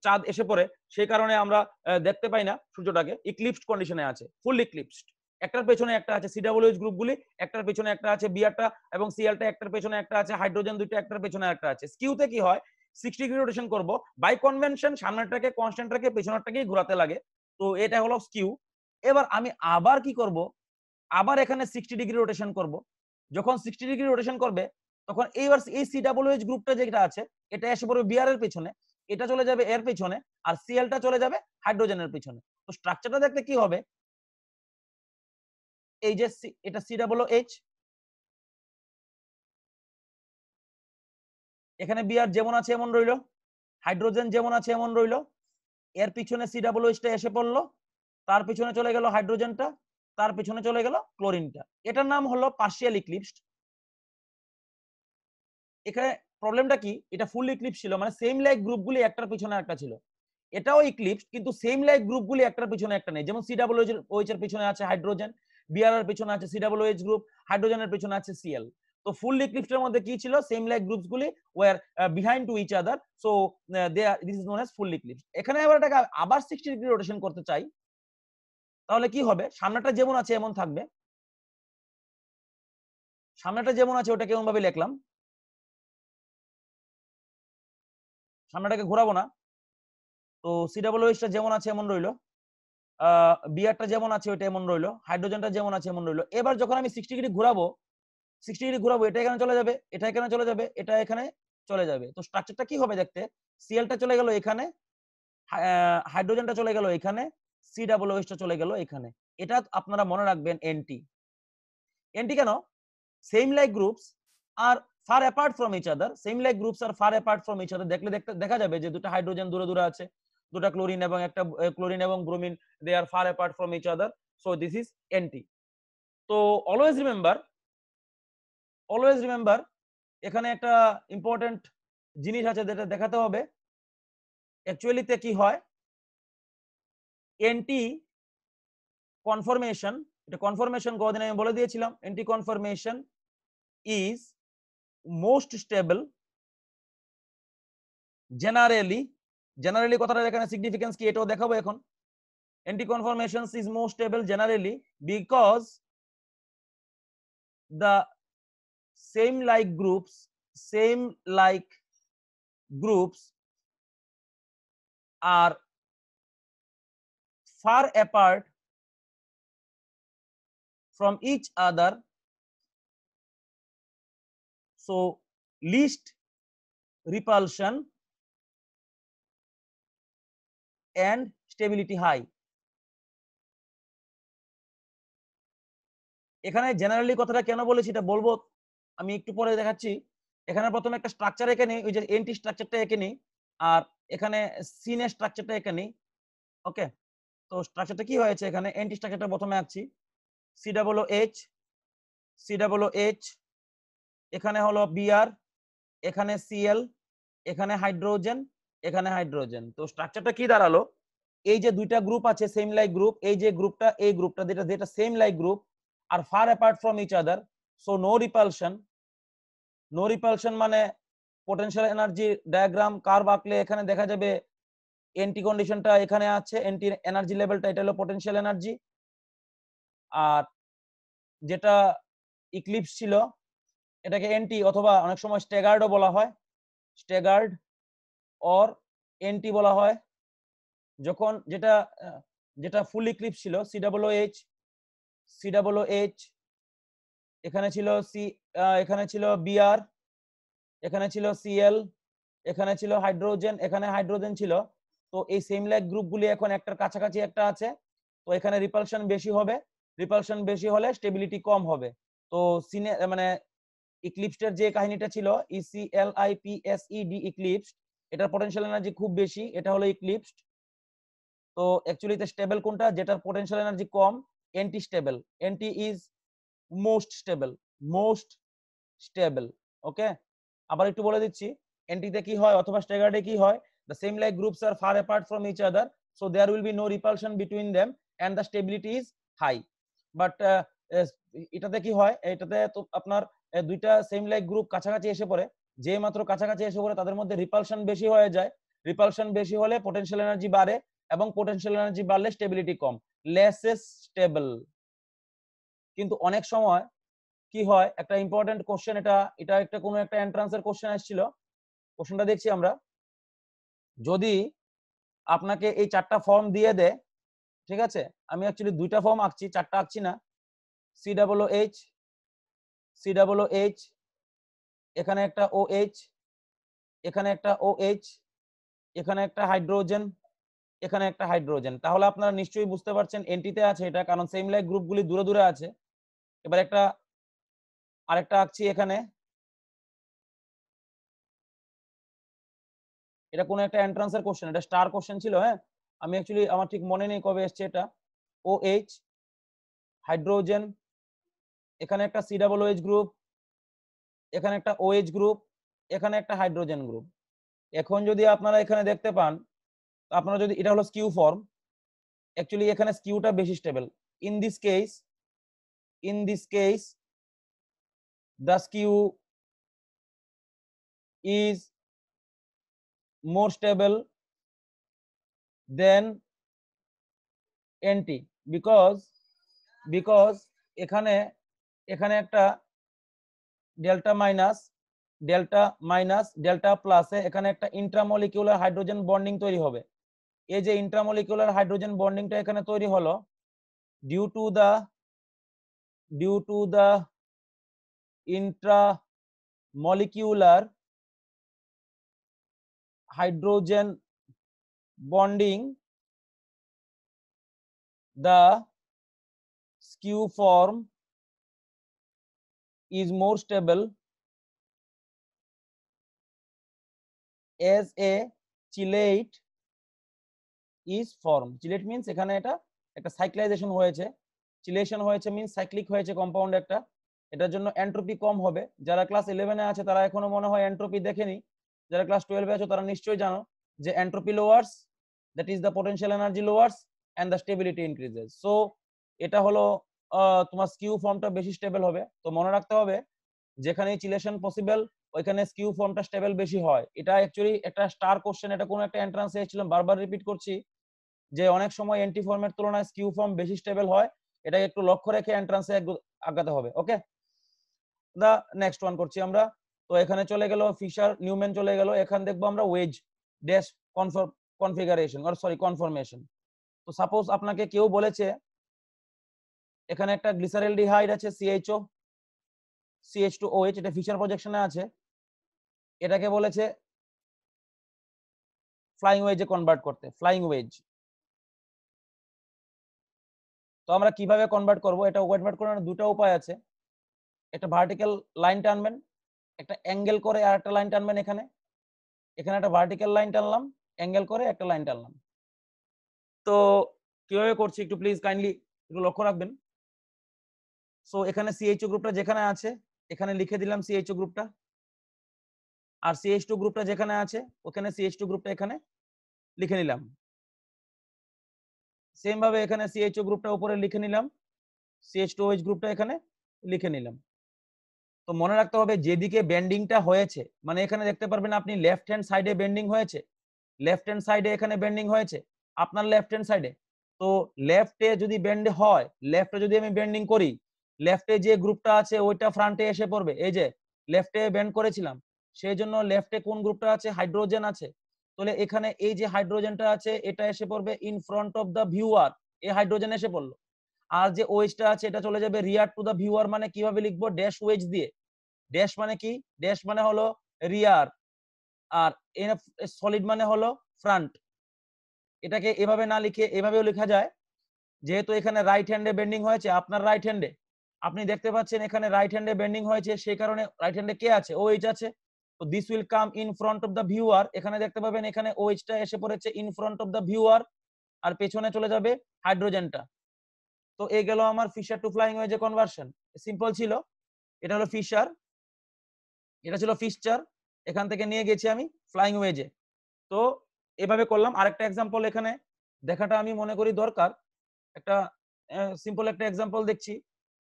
চাঁদ এসে পড়ে সেই কারণে আমরা দেখতে পাই না সূর্যটাকে ইক্লিপসড কন্ডিশনে আছে ফুল ইক্লিপসড একটার পেছনে একটা আছে সিডাব্লিউএইচ গ্রুপগুলি একটার পেছনে একটা আছে বিআরটা এবং সিআরটা একটার পেছনে একটা আছে হাইড্রোজেন দুইটা একটার পেছনে একটা আছে স্কিউতে কি হয় সিক্সটি ডিগ্রি রোটেশন করব বাই কনভেনশন সামনেরটাকে কনস্ট্যান্টটাকে পেছনেরটাকেই ঘোরাতে লাগে তো এটা হলো স্কিউ এবার আমি আবার কি করব আবার এখানে সিক্সটি ডিগ্রি রোটেশন করব যখন সিক্সটি ডিগ্রি রোটেশন করবে তখন এইবার এই সি ডাব্লিউএইচ গ্রুপটা যেটা আছে এটা এসে পড়বে বিআর এর পিছনে এটা চলে যাবে এর পিছনে আর সিএলটা চলে যাবে হাইড্রোজেনের পিছনে তো স্ট্রাকচারটা দেখতে কি হবে এই যে এটা সি ডাব্লিউএইচ এখানে বিআর যেমন আছে এমন রইল হাইড্রোজেন যেমন আছে এমন রইল এর পিছনে সি ডাব্লিউএইচটা এসে পড়লো তার পিছনে চলে গেল হাইড্রোজেনটা তার পিছনে চলে গেল ক্লোরিনটা এটার নাম হলো পার্শিয়াল ইক্লিপসড এখানে প্রবলেমটা কি এটা ফুল ইক্লিপস ছিল মানে সেম লাইক গ্রুপগুলি একটার পিছনে একটা ছিল এটাও ইক্লিপস কিন্তু সেম লাইক গ্রুপগুলি একটার পিছনে একটা নেই যেমন সি ডাবল এর পিছনে আছে হাইড্রোজেন বিআরআর পিছনে আছে সি ডাবল ওএইচ গ্রুপ হাইড্রোজেনের পিছনে আছে সিএল তো ফুল ইক্লিপসের মধ্যে কি ছিল same like groups were behind to each other so they this is known as full eclipse এখানে আবার এটাকে আবার 60 ডিগ্রি রোটেশন করতে চাই তাহলে কি হবে সামনেটা যেমন আছে এমন থাকবে সামনেটা যেমন আছে ওটাকে এমন ভাবে লিখলাম সামনেটাকে ঘোরাবো না তো সি ডাবল ওইসটা যেমন আছে এমন রইলো বিয়ারটা যেমন আছে ওইটা এমন রইলো হাইড্রোজেনটা যেমন আছে এমন রইলো এবার যখন আমি সিক্সটি ডিগ্রি ঘুরাবো সিক্সটি ডিগ্রি ঘুরাবো এটা এখানে চলে যাবে এটা এখানে চলে যাবে এটা এখানে চলে যাবে তো স্ট্রাকচারটা কি হবে দেখতে সিএলটা চলে গেল এখানে হাইড্রোজেনটা চলে গেল এখানে সি ডাবল ওইসটা চলে গেল এখানে এটা আপনারা মনে রাখবেন এনটি এনটি কেন same like groups are far apart from each other same like groups are far apart from each other দেখলে দেখা যাবে যে দুটো হাইড্রোজেন দূরে দূরে আছে দুটো ক্লোরিন এবং একটা ক্লোরিন এবং bromine they are far apart from each other so this is anti তো অলওয়েজ রিমেম্বার অলওয়েজ রিমেম্বার এখানে একটা ইম্পর্টেন্ট জিনিস আছে যেটা দেখাতে হবে অ্যাকচুয়ালিতে কি হয় এনটি কনফার্মেশন এটা কনফার্মেশন কদিন আমি বলে দিয়েছিলাম anti conformation is most stable generally generally কথাটা এখানে সিগনিফিকেন্স কি এটাও দেখাবো এখন anti conformation is more stable generally because the same like groups same like groups are far apart from each other So least repulsion and stability high. এখানে generally কথাটা কেন বলেছি এটা বলবো আমি একটু পরে দেখাচ্ছি এখানে প্রথমে একটা স্ট্রাকচার এঁকে নিই ওই যে এনটি স্ট্রাকচারটা এঁকে নিই আর এখানে সিনের স্ট্রাকচারটা এঁকে নিই ওকে তো স্ট্রাকচারটা কি হয়েছে এখানে এনটি স্ট্রাকচারটা প্রথমে আঁকছি C double H C double H এখানে হলো বিআর এখানে সিএল এখানে হাইড্রোজেন এখানে হাইড্রোজেন তো স্ট্রাকচারটা কি দাঁড়ালো এই যে দুইটা গ্রুপ আছে সেম লাইক গ্রুপ এই যে গ্রুপটা এই গ্রুপটা যেটা যেটা same like group are far apart from each other so no repulsion no repulsion মানে পোটেনশিয়াল এনার্জি ডায়াগ্রাম কার বাঁকলে এখানে দেখা যাবে এন্টি কন্ডিশনটা এখানে আছে এন্টি এনার্জি লেভেলটা এটা হলো পোটেনশিয়াল এনার্জি আর যেটা ইক্লিপস ছিল এটাকে এনটি অথবা অনেক সময় স্টেগার্ডও বলা হয় স্টেগার্ড অর এনটি বলা হয় যখন যেটা যেটা ফুলি ক্রিপ ছিল সি ডাবলও এইচ সি ডাবলও এইচ এখানে ছিল সি এখানে ছিল বিআর এখানে ছিল সিএল এখানে ছিল হাইড্রোজেন এখানে হাইড্রোজেন ছিল তো এই সেম লাইক গ্রুপগুলি এখন একটার কাছাকাছি একটা আছে তো এখানে রিপালশন বেশি হবে রিপালশন বেশি হলে স্টেবিলিটি কম হবে তো সিনে মানে ইক্লিপসটার যে কাহিনীটা ছিল ইসিএলআইপিএসইডি e ইক্লিপস e এটার পটেনশিয়াল এনার্জি খুব বেশি এটা হলো ইক্লিপস তো অ্যাকচুয়ালি এটা স্টেবল কোনটা যেটার পটেনশিয়াল এনার্জি কম anti stable anti is most stable most stable okay আবার একটু বলে দিচ্ছি এন্টিতে কি হয় অথবা স্টেগার্ডে কি হয় the same like groups are far apart from each other so there will be no repulsion between them and the stability is high but এটাতে কি হয় এটাতে তো আপনার দুইটা সেম লাইক গ্রুপ কাছাকাছি এসে পড়ে যে মাত্র কাছাকাছি এসে পড়ে তাদের মধ্যে রিপালশন বেশি হয়ে যায় রিপালশন বেশি হলে পোটেনশিয়াল এনার্জি বাড়ে এবং পোটেনশিয়াল এনার্জি বাড়লে স্টেবিলিটি কম লেসেস স্টেবল কিন্তু অনেক সময় কি হয় একটা ইম্পর্টেন্ট কোশ্চেন এটা এটা একটা কোনো একটা এন্ট্রান্সের কোশ্চেন আসছিল কোশ্চেনটা দেখছি আমরা যদি আপনাকে এই চারটা ফর্ম দিয়ে দেয় ঠিক আছে আমি অ্যাকচুয়ালি দুইটা ফর্ম আঁকছি চারটা আঁকছি না C double H C double O H এখানে একটা ও এইচ এখানে একটা ও এইচ এখানে একটা হাইড্রোজেন এখানে একটা হাইড্রোজেন তাহলে আপনারা নিশ্চয়ই বুঝতে পারছেন এনটিতে আছে এটা কারণ সেম লাইক গ্রুপগুলি দূরে দূরে আছে এবার একটা আরেকটা আঁকছি এখানে এটা কোনো একটা এন্ট্রান্সের কোশ্চেন এটা স্টার কোশ্চেন ছিল হ্যাঁ আমি অ্যাকচুয়ালি আমার ঠিক মনে নেই কবে এসছে এটা ও এইচ হাইড্রোজেন এখানে একটা সি ডাবল ওএইচ গ্রুপ এখানে একটা ওএইচ গ্রুপ এখানে একটা হাইড্রোজেন গ্রুপ এখন যদি আপনারা এখানে দেখতে পান আপনারা যদি এটা হলো স্কিউ ফর্ম অ্যাকচুয়ালি এখানে স্কিউটা বেশি stable in this case in this case the skew is more stable then anti because because এখানে এখানে একটা delta minus delta minus delta প্লাসে এখানে একটা ইন্ট্রামলিকুলার হাইড্রোজেন বন্ডিং তৈরি হবে এই যে ইন্ট্রামলিকুলার হাইড্রোজেন বন্ডিংটা এখানে তৈরি হলো due to the due to the molecular hydrogen bonding the skew form is more stable as a chelate is formed chelate means এখানে এটা একটা সাইক্লাইজেশন হয়েছে চিলেশন হয়েছে মিন সাইক্লিক হয়েছে কম্পাউন্ড একটা এটার জন্য এন্ট্রপি কম হবে যারা ক্লাস ইলেভেনে আছে তারা এখনো মনে হয় এন্ট্রপি দেখেনি যারা ক্লাস টুয়েলভে আছো তারা নিশ্চয়ই জানো যে entropy lowers that is the potential energy lowers and the stability increases so এটা হলো তোমার স্কিউ ফর্মটা বেশি স্টেবল হবে তো মনে রাখতে হবে যেখানে চিলেশন পসিবল ওইখানে স্কিউ ফর্মটা স্টেবল বেশি হয় এটা অ্যাকচুয়ালি একটা স্টার কোশ্চেন এটা কোনো একটা এন্ট্রান্সে এসেছিলাম বারবার রিপিট করছি যে অনেক সময় এন্টি ফর্মের তুলনায় স্কিউ ফর্ম বেশি স্টেবল হয় এটা একটু লক্ষ্য রেখে এন্ট্রান্সে আগাতে হবে ওকে দা নেক্সট ওয়ান করছি আমরা তো এখানে চলে গেল ফিশার নিউম্যান চলে গেল এখান দেখবো আমরা wedge dash confirm configuration sorry conformation তো সাপোজ আপনাকে কেউ বলেছে এখানে একটা গ্লিসারেল ডিহাইড আছে সিএইচও সিএইচ টু ওএইচ এটা ফিচার প্রজেকশনে আছে এটাকে বলেছে ফ্লাইং ওয়েজে কনভার্ট করতে ফ্লাইং ওয়েজ তো আমরা কিভাবে কনভার্ট করব এটা কনভার্ট করার দুটো উপায় আছে একটা ভার্টিক্যাল লাইন টানবেন একটা অ্যাঙ্গেল করে আর একটা লাইন টানবেন এখানে এখানে একটা ভার্টিক্যাল লাইন টানলাম অ্যাঙ্গেল করে একটা লাইন টানলাম তো কিভাবে করছি একটু প্লিজ কাইন্ডলি একটু লক্ষ্য রাখবেন সো এখানে সিএইচও গ্রুপটা যেখানে আছে এখানে লিখে দিলাম সিএইচও গ্রুপটা আর সিএইচ টু গ্রুপটা যেখানে আছে ওখানে সিএইচ টু গ্রুপটা এখানে লিখে নিলাম সেম ভাবে এখানে সিএইচও গ্রুপটা উপরে লিখে নিলাম সিএইচ টু ওএইচ গ্রুপটা এখানে লিখে নিলাম তো মনে রাখতে হবে যেদিকে বেন্ডিংটা হয়েছে মানে এখানে দেখতে পারবেন আপনি লেফট হ্যান্ড সাইডে বেন্ডিং হয়েছে লেফট হ্যান্ড সাইডে এখানে বেন্ডিং হয়েছে আপনার লেফট হ্যান্ড সাইডে তো লেফটে যদি বেন্ড হয় লেফটে যদি আমি বেন্ডিং করি লেফটে যে গ্রুপটা আছে ওইটা ফ্রন্টে এসে পড়বে এই যে লেফটে ব্যান্ড করেছিলাম সেই জন্য লেফটে কোন গ্রুপটা আছে হাইড্রোজেন আছে তাহলে এখানে এই যে হাইড্রোজেনটা আছে এটা এসে পড়বে in front of the viewer এই হাইড্রোজেন এসে পড়লো আর যে ওয়েজটা আছে এটা চলে যাবে রিয়ার টু দ্য ভিউয়ার মানে কিভাবে লিখবো ড্যাশ ওয়েজ দিয়ে ড্যাশ মানে কি ড্যাশ মানে হলো রিয়ার আর সলিড মানে হলো ফ্রন্ট এটাকে এভাবে না লিখে এভাবেও লেখা যায় যেহেতু এখানে রাইট হ্যান্ডে বেন্ডিং হয়েছে আপনার রাইট হ্যান্ডে আপনি দেখতে পাচ্ছেন এখানে রাইট হ্যান্ডে বেন্ডিং হয়েছে সেই কারণে রাইট হ্যান্ডে কে আছে ওএইচ আছে তো this will come in front of the viewer এখানে দেখতে পাবেন এখানে ও এসে পড়েছে in front of the viewer আর পেছনে চলে যাবে হাইড্রোজেনটা তো এ গেল আমার ফিশার টু ফ্লাইং ওয়েজে কনভার্সন সিম্পল ছিল এটা হলো ফিশার এটা ছিল ফিশচার এখান থেকে নিয়ে গেছি আমি ফ্লাইং ওয়েজে তো এভাবে করলাম আরেকটা এক্সাম্পল এখানে দেখাটা আমি মনে করি দরকার একটা সিম্পল একটা এক্সাম্পল দেখছি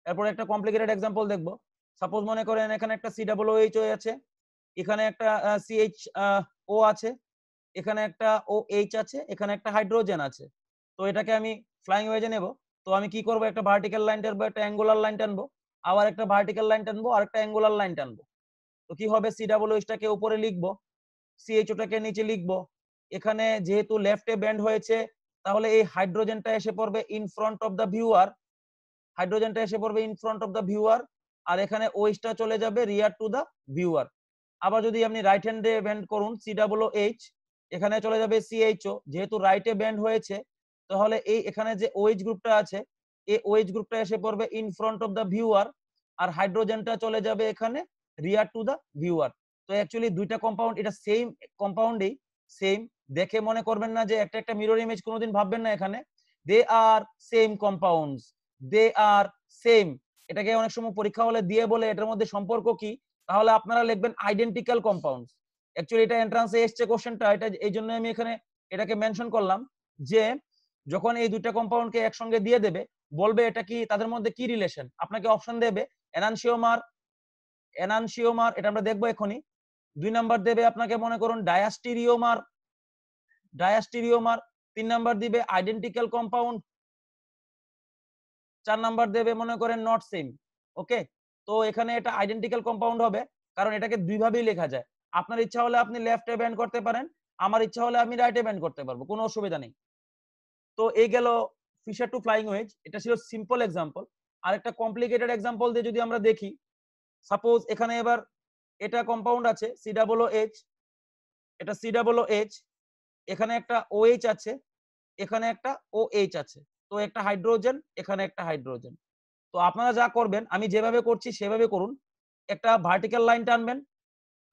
এরপর একটা কমপ্লিকেটেড এক্সাম্পল দেখবো সাপোজ মনে করেন এখানে একটা C double O H O আছে এখানে একটা সিএইচ ও আছে এখানে একটা ও এইচ আছে এখানে একটা হাইড্রোজেন আছে তো এটাকে আমি ফ্লাইং ওয়েজে নেব তো আমি কি করব একটা ভার্টিক্যাল লাইন টানবো একটা অ্যাঙ্গুলার লাইন টানবো আবার একটা ভার্টিক্যাল লাইন টানবো আর একটা অ্যাঙ্গুলার লাইন টানবো তো কি হবে সি ডাবল উপরে লিখবো ওটাকে নিচে লিখবো এখানে যেহেতু লেফটে ব্যান্ড হয়েছে তাহলে এই হাইড্রোজেনটা এসে পড়বে in front of the viewer হাইড্রোজেনটা এসে পড়বে in front of the viewer আর এখানে ওইসটা চলে যাবে রিয়ার টু দ্য ভিউয়ার আবার যদি আপনি রাইট হ্যান্ডে ব্যান্ড করুন সি ডাবল এইচ এখানে চলে যাবে সিএইচও যেহেতু রাইটে ব্যান্ড হয়েছে তাহলে এই এখানে যে ওএইচ গ্রুপটা আছে এই ওএইচ গ্রুপটা এসে পড়বে in front of the viewer আর হাইড্রোজেনটা চলে যাবে এখানে রিয়ার টু দ্য ভিউয়ার তো অ্যাকচুয়ালি দুইটা কম্পাউন্ড এটা সেম কম্পাউন্ডেই সেম দেখে মনে করবেন না যে একটা একটা মিরর ইমেজ কোনোদিন ভাববেন না এখানে they are same compounds they are same এটাকে অনেক সময় পরীক্ষা হলে দিয়ে বলে এটার মধ্যে সম্পর্ক কি তাহলে আপনারা লিখবেন আইডেন্টিক্যাল কম্পাউন্ড অ্যাকচুয়ালি এটা এন্ট্রান্সে এসছে কোশ্চেনটা এটা এই জন্য আমি এখানে এটাকে মেনশন করলাম যে যখন এই দুইটা কম্পাউন্ডকে একসঙ্গে দিয়ে দেবে বলবে এটা কি তাদের মধ্যে কি রিলেশন আপনাকে অপশন দেবে এনানসিওমার এনানসিওমার এটা আমরা দেখবো এখনই দুই নাম্বার দেবে আপনাকে মনে করুন ডায়াস্টিরিওমার ডায়াস্টিরিওমার তিন নাম্বার দিবে আইডেন্টিক্যাল কম্পাউন্ড চার নাম্বার দেবে মনে করেন নট সেম ওকে তো এখানে এটা আইডেন্টিক্যাল কম্পাউন্ড হবে কারণ এটাকে দুইভাবেই লেখা যায় আপনার ইচ্ছা হলে আপনি লেফটে ব্যান্ড করতে পারেন আমার ইচ্ছা হলে আমি রাইটে ব্যান্ড করতে পারবো কোনো অসুবিধা নেই তো এই গেল ফিশার টু ফ্লাইং ওয়েজ এটা ছিল সিম্পল এক্সাম্পল আর একটা কমপ্লিকেটেড এক্সাম্পল দিয়ে যদি আমরা দেখি সাপোজ এখানে এবার এটা কম্পাউন্ড আছে সি ডাবল এইচ এটা সি ডাবল এইচ এখানে একটা ও এইচ আছে এখানে একটা ও এইচ আছে তো একটা হাইড্রোজেন এখানে একটা হাইড্রোজেন তো আপনারা যা করবেন আমি যেভাবে করছি সেভাবে করুন একটা ভার্টিক্যাল লাইন টানবেন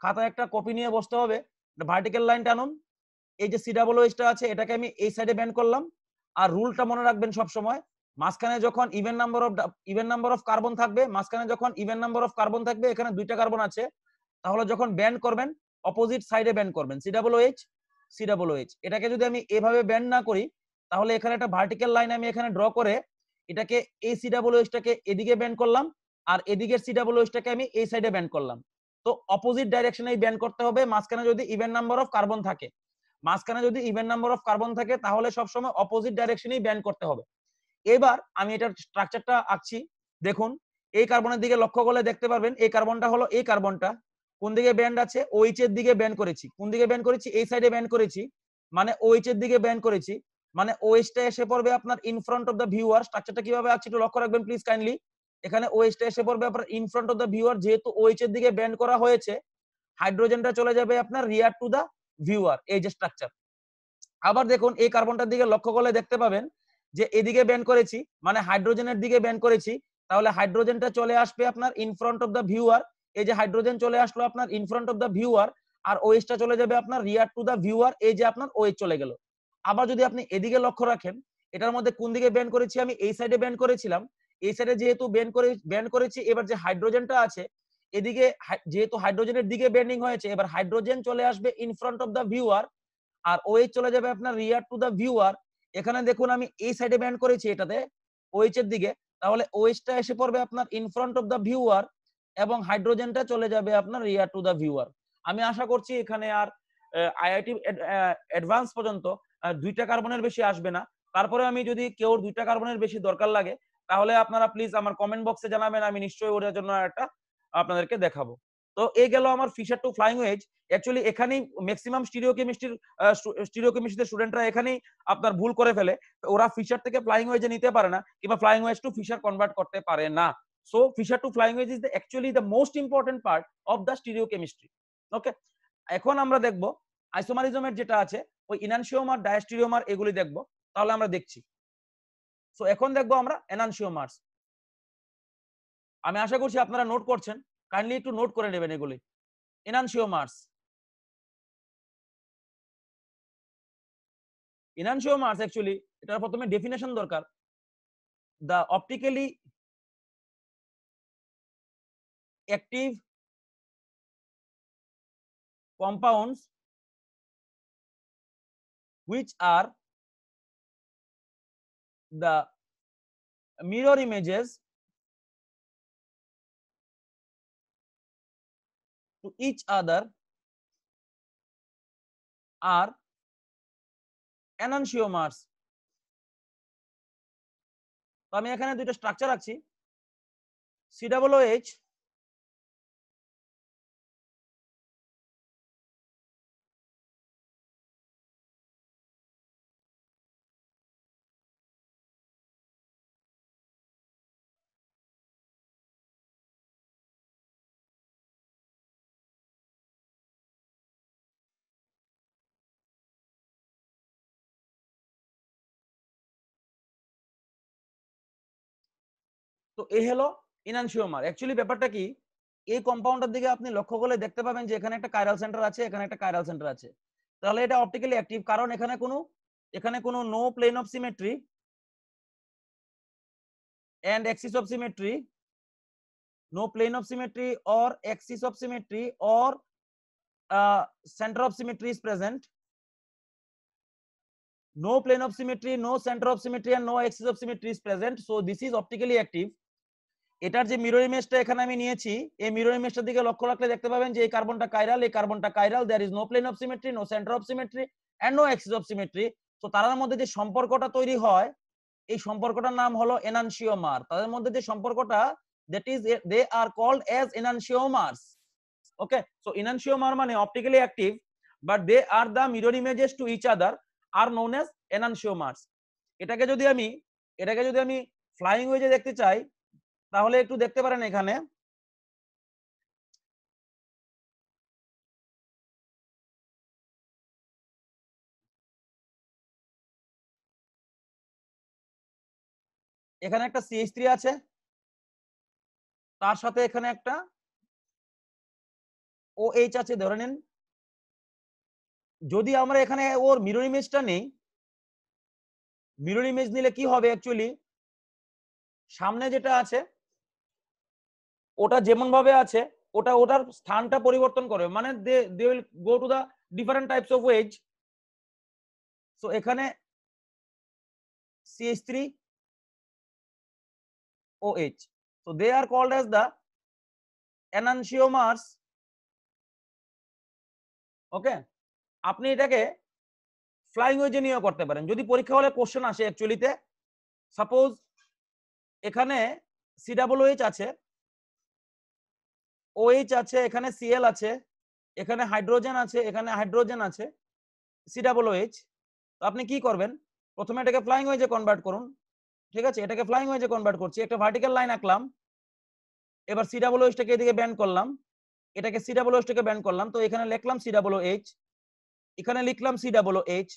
খাতায় একটা কপি নিয়ে বসতে হবে ভার্টিক্যাল লাইন টানুন এই যে সি ডাবল আছে এটাকে আমি এই সাইডে ব্যান্ড করলাম আর রুলটা মনে রাখবেন সব সময় মাঝখানে যখন even number of even number of carbon থাকবে মাঝখানে যখন ইভেন নাম্বার অফ কার্বন থাকবে এখানে দুইটা কার্বন আছে তাহলে যখন ব্যান্ড করবেন অপোজিট সাইডে ব্যান্ড করবেন C double OH C double এটাকে যদি আমি এভাবে ব্যান্ড না করি তাহলে এখানে একটা ভার্টিক্যাল লাইন আমি এখানে ড্র করে এটাকে এই সি ডাবল ওয়েসটাকে এদিকে ব্যান্ড করলাম আর এদিকের সি ডাবল ওয়েসটাকে আমি এই সাইডে ব্যান্ড করলাম তো অপোজিট ডাইরেকশনে ব্যান্ড করতে হবে মাঝখানে যদি ইভেন নাম্বার অফ কার্বন থাকে মাঝখানে যদি ইভেন্ট নাম্বার অফ কার্বন থাকে তাহলে সবসময় অপোজিট ডাইরেকশনেই ব্যান্ড করতে হবে এবার আমি এটার স্ট্রাকচারটা আঁকছি দেখুন এই কার্বনের দিকে লক্ষ্য করলে দেখতে পারবেন এই কার্বনটা হলো এই কার্বনটা কোন দিকে ব্যান্ড আছে ওইচ এর দিকে ব্যান্ড করেছি কোন দিকে ব্যান্ড করেছি এই সাইডে ব্যান্ড করেছি মানে ওইচ এর দিকে ব্যান্ড করেছি মানে ওয়েস্টে এসে পড়বে আপনার in front of the viewer স্ট্রাকচারটা কিভাবে আছে একটু লক্ষ্য রাখবেন প্লিজ কাইন্ডলি এখানে ওয়েস্টে এসে পড়বে আপনার in front of the viewer যেহেতু ওয়েচ এর দিকে ব্যান্ড করা হয়েছে হাইড্রোজেনটা চলে যাবে আপনার রিয়ার টু দা ভিউয়ার এই যে স্ট্রাকচার আবার দেখুন এই কার্বনটার দিকে লক্ষ্য করলে দেখতে পাবেন যে এদিকে ব্যান্ড করেছি মানে হাইড্রোজেনের দিকে ব্যান্ড করেছি তাহলে হাইড্রোজেনটা চলে আসবে আপনার in front of the viewer এই যে হাইড্রোজেন চলে আসলো আপনার in front of the viewer আর ওয়েস্টটা চলে যাবে আপনার রিয়ার টু দ্য ভিউয়ার এই যে আপনার ওয়েস্ট চলে গেল আবার যদি আপনি এদিকে লক্ষ্য রাখেন এটার মধ্যে কোন দিকে ব্যান করেছি আমি এই সাইডে ব্যান করেছিলাম এই সাইডে যেহেতু ব্যান করে ব্যান করেছি এবার যে হাইড্রোজেনটা আছে এদিকে যেহেতু হাইড্রোজেনের দিকে ব্যান্ডিং হয়েছে এবার হাইড্রোজেন চলে আসবে in front of the viewer আর ওই চলে যাবে আপনার রিয়ার টু দ্য ভিউয়ার এখানে দেখুন আমি এই সাইডে ব্যান্ড করেছি এটাতে ওএইচ এর দিকে তাহলে ওএইচটা এসে পড়বে আপনার in front of the viewer এবং হাইড্রোজেনটা চলে যাবে আপনার রিয়ার টু দ্য ভিউয়ার আমি আশা করছি এখানে আর আইআইটি অ্যাডভান্স পর্যন্ত দুইটা কার্বনের বেশি আসবে না তারপরে আমি যদি কেউ দুইটা কার্বনের বেশি দরকার লাগে তাহলে আপনারা প্লিজ আমার কমেন্ট বক্সে জানাবেন আমি নিশ্চয়ই ওটার জন্য একটা আপনাদেরকে দেখাবো তো এ গেল আমার Fischer to flying wedge actually এখানেই ম্যাক্সিমাম স্টিরিও কেমিস্ট্রির স্টিরিও কেমিস্ট্রিতে স্টুডেন্টরা এখানেই আপনার ভুল করে ফেলে ওরা ফিশার থেকে ফ্লাইং ওয়েজে নিতে পারে না কিংবা flying wedge to Fischer convert করতে পারে না so Fischer to flying wedge is the actually the most important part of the stereochemistry okay এখন আমরা দেখবো আইসোমারিজমের যেটা আছে ওই ইনানসিওমার ডায়াস্টিরিওমার এগুলি দেখব তাহলে আমরা দেখছি সো এখন দেখবো আমরা এনানসিওমার্স আমি আশা করছি আপনারা নোট করছেন কাইন্ডলি একটু নোট করে নেবেন এগুলি এনানসিওমার্স ইনানসিওমার্স অ্যাকচুয়ালি এটার প্রথমে ডেফিনেশন দরকার the optically active compounds which are the mirror images to each other are enantiomers তো আমি এখানে দুটো স্ট্রাকচার রাখছি সিডাবলও এইচ তো এ হলো ইনানসিওমার অ্যাকচুয়ালি ব্যাপারটা কি এই কম্পাউন্ডের দিকে আপনি লক্ষ্য করলে দেখতে পাবেন যে এখানে একটা কাইরাল সেন্টার আছে এখানে একটা কাইরাল সেন্টার আছে তাহলে এটা অপটিক্যালি অ্যাক্টিভ কারণ এখানে কোনো এখানে কোনো no plane of symmetry and axis of symmetry no plane of symmetry or axis of symmetry or centre of symmetry is present no plane of symmetry no centre of symmetry and no axis of symmetry is present so this is optically active এটার যে mirror ইমেজটা এখানে আমি নিয়েছি এই mirror ইমেজটার দিকে লক্ষ্য রাখলে দেখতে পাবেন যে এই কার্বনটা কাইরাল এই কার্বনটা chiral there is no plane of symmetry no centre of symmetry and no axis of symmetry তো তার মধ্যে যে সম্পর্কটা তৈরি হয় এই সম্পর্কটার নাম হলো এনানসিওমার তাদের মধ্যে যে সম্পর্কটা that is they are called as enantiomers okay so enantiomer মানে optically active but they are the mirror images to each other are known as enantiomers এটাকে যদি আমি এটাকে যদি আমি ফ্লাইং ওয়েজে দেখতে চাই তাহলে একটু দেখতে পারেন এখানে এখানে একটা সিএইচ থ্রি আছে তার সাথে এখানে একটা ও এইচ আছে ধরে নিন যদি আমরা এখানে ওর মিরর ইমেজটা নেই মিরর ইমেজ নিলে কি হবে অ্যাকচুয়ালি সামনে যেটা আছে ওটা যেমন ভাবে আছে ওটা ওটার স্থানটা পরিবর্তন করবে মানে they will go to the different types of wedge so এখানে three CH3 OH so they are called as the enantiomers okay আপনি এটাকে ফ্লাইং ওয়েজে নিয়েও করতে পারেন যদি পরীক্ষা হলে কোশ্চেন আসে অ্যাকচুয়ালিতে সাপোজ এখানে সিডাবল ওয়েজ আছে ওএইচ আছে এখানে সিএল আছে এখানে হাইড্রোজেন আছে এখানে হাইড্রোজেন আছে সি ডাবল ওএইচ তো আপনি কি করবেন প্রথমে এটাকে ফ্লাইং ওয়েজে কনভার্ট করুন ঠিক আছে এটাকে ফ্লাইং ওয়েজে কনভার্ট করছি একটা ভার্টিক্যাল লাইন আঁকলাম এবার সি ডাবল টাকে এদিকে ব্যান্ড করলাম এটাকে সি ডাবল ওইচটাকে ব্যান্ড করলাম তো এখানে লিখলাম সি ডাবল এইচ এখানে লিখলাম সি ডাবল এইচ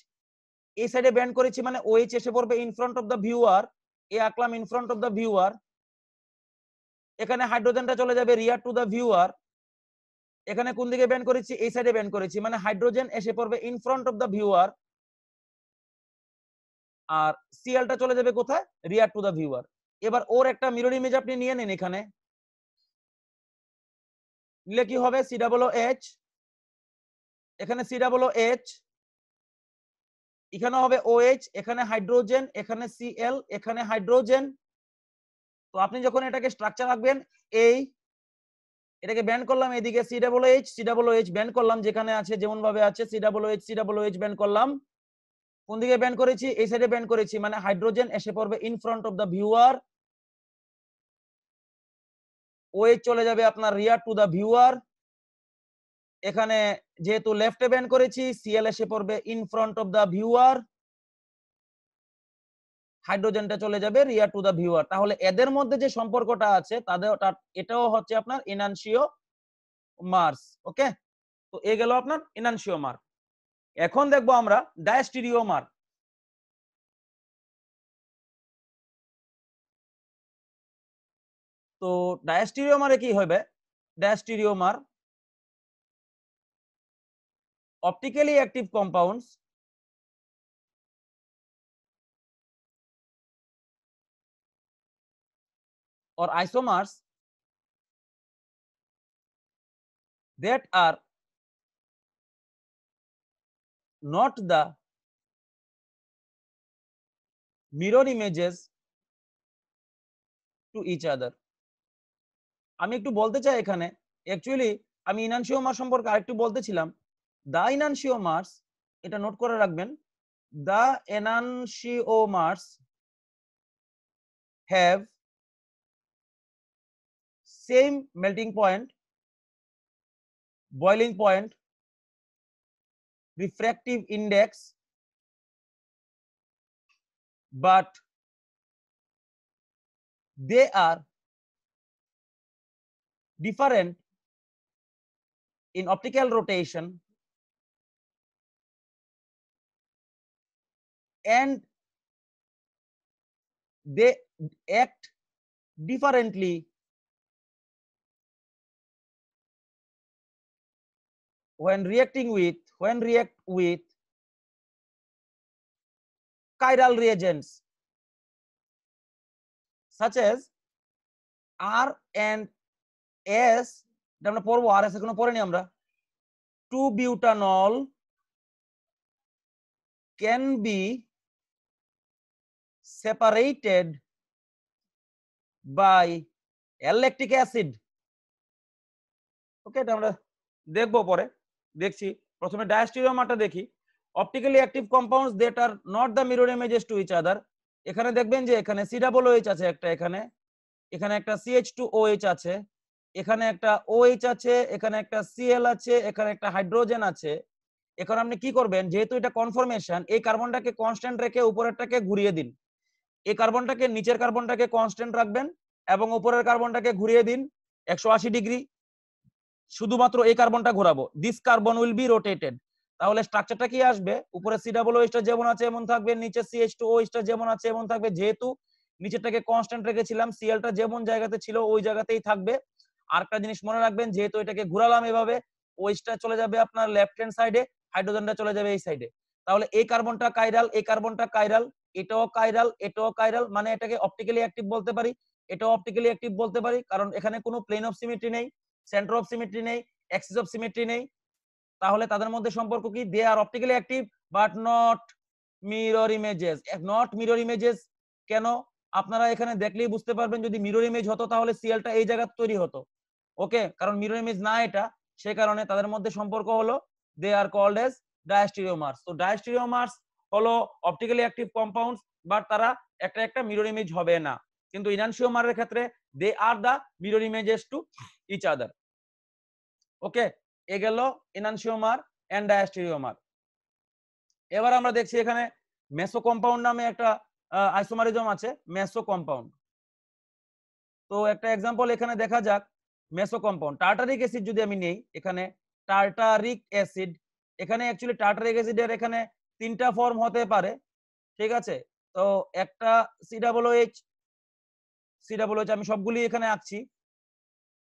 এই সাইডে ব্যান্ড করেছি মানে ওএইচ এসে পড়বে in front of the viewer এ আঁকলাম in front of the viewer এখানে হাইড্রোজেনটা চলে যাবে রিয়ার টু দা ভিউয়ার এখানে কোন দিকে ব্যান করেছি এই সাইডে ব্যান করেছি মানে হাইড্রোজেন এসে পড়বে in front of the viewer আর সিএলটা চলে যাবে কোথায় রিয়ার টু দা ভিউয়ার এবার ওর একটা মিরর ইমেজ আপনি নিয়ে নিন এখানে নিলে কি হবে সি ডাবলো এইচ এখানে সি ডাবলো এইচ এখানে হবে ওএইচ এখানে হাইড্রোজেন এখানে সিএল এখানে হাইড্রোজেন তো আপনি যখন এটাকে স্ট্রাকচার আঁকবেন এই এটাকে ব্যান্ড করলাম এদিকে C double H C double H bend করলাম যেখানে আছে যেমন ভাবে আছে C double H C double H bend করলাম কোন দিকে ব্যান্ড করেছি এই সাইডে ব্যান্ড করেছি মানে হাইড্রোজেন এসে পড়বে in front of the viewer wedge চলে যাবে আপনার রিয়ার টু দ্য ভিউয়ার এখানে যেহেতু লেফটে ব্যান্ড করেছি সিএল এসে পড়বে in front of the viewer হাইড্রোজেনটা চলে যাবে রিয়ার টু দা ভিউয়ার তাহলে এদের মধ্যে যে সম্পর্কটা আছে তাদের এটাও হচ্ছে আপনার ইনানসিও মার্স ওকে তো এ গেল আপনার ইনানসিও মার্ক এখন দেখবো আমরা ডায়াস্টিরিও মার্ক তো মারে কি হবে diastereomer optically active compounds or isomers that are not the mirror images to each other আমি একটু বলতে চাই এখানে অ্যাকচুয়ালি আমি ইনানসিওমার সম্পর্কে আরেকটু বলতেছিলাম দা ইনানসিওমার্স এটা নোট করে রাখবেন the enantiomers have same melting point, boiling point, refractive index, but they are different in optical rotation and they act differently when reacting with when react with chiral reagents such as R and S এটা আমরা পড়বো আর S এখনো পড়েনি আমরা to can be separated by electric acid okay এটা দেখবো পরে দেখছি প্রথমে ডায়াস্টিরিওমাটা দেখি optically active compounds that are not the mirror images to each other এখানে দেখবেন যে এখানে সি ডাবল ওএইচ আছে একটা এখানে এখানে একটা সিএইচ টু ওএইচ আছে এখানে একটা ওএইচ আছে এখানে একটা সিএল আছে এখানে একটা হাইড্রোজেন আছে এখন আপনি কি করবেন যেহেতু এটা কনফার্মেশন এই কার্বনটাকে কনস্ট্যান্ট রেখে উপরেরটাকে ঘুরিয়ে দিন এই কার্বনটাকে নিচের কার্বনটাকে কনস্ট্যান্ট রাখবেন এবং উপরের কার্বনটাকে ঘুরিয়ে দিন একশো আশি ডিগ্রি শুধুমাত্র এই কার্বনটা ঘোরাবো this carbon will be rotated তাহলে স্ট্রাকচারটা কি আসবে উপরে সি ডাবল ওইটা যেমন আছে এমন থাকবে নিচে সি এইচ টু ওইটা যেমন আছে এমন থাকবে যেহেতু নিচেরটাকে কনস্ট্যান্ট রেখেছিলাম সিএলটা যেমন জায়গাতে ছিল ওই জায়গাতেই থাকবে আরেকটা জিনিস মনে রাখবেন যেহেতু এটাকে ঘুরালাম এভাবে ওইটা চলে যাবে আপনার লেফট হ্যান্ড সাইডে হাইড্রোজেনটা চলে যাবে এই সাইডে তাহলে এই কার্বনটা কাইরাল এই কার্বনটা কাইরাল এটাও কাইরাল এটাও কাইরাল মানে এটাকে অপটিক্যালি অ্যাক্টিভ বলতে পারি এটাও অপটিক্যালি অ্যাক্টিভ বলতে পারি কারণ এখানে কোনো প্লেন অফ সিমিট্রি নেই সেন্টার অফ সিমেট্রি নেই অ্যাক্সিস অফ সিমেট্রি নেই তাহলে তাদের মধ্যে সম্পর্ক কি they are optically active but not mirror images not mirror images কেন আপনারা এখানে দেখলেই বুঝতে পারবেন যদি মিরর ইমেজ হতো তাহলে সিএলটা এই জায়গা তৈরি হতো ওকে কারণ মিরর ইমেজ না এটা সে কারণে তাদের মধ্যে সম্পর্ক হলো দে আর কল্ড এজ ডায়াস্টিরিওমার্স তো ডায়াস্টিরিওমার্স হলো অপটিক্যালি অ্যাক্টিভ কম্পাউন্ডস বাট তারা একটা একটা মিরর ইমেজ হবে না কিন্তু ইনানসিওমারের ক্ষেত্রে they are the mirror images to each other okay এ গেল এনানসিওমার অ্যান্ড ডায়াস্টেরিওমার এবার আমরা দেখছি এখানে মেসো কম্পাউন্ড নামে একটা আইসোমারিজম আছে মেসো কম্পাউন্ড তো একটা এক্সাম্পল এখানে দেখা যাক মেসো কম্পাউন্ড টার্টারিক অ্যাসিড যদি আমি নেই এখানে টার্টারিক অ্যাসিড এখানে অ্যাকচুয়ালি টার্টারিক অ্যাসিডের এখানে তিনটা ফর্ম হতে পারে ঠিক আছে তো একটা C double H C double H আমি সবগুলি এখানে আঁকছি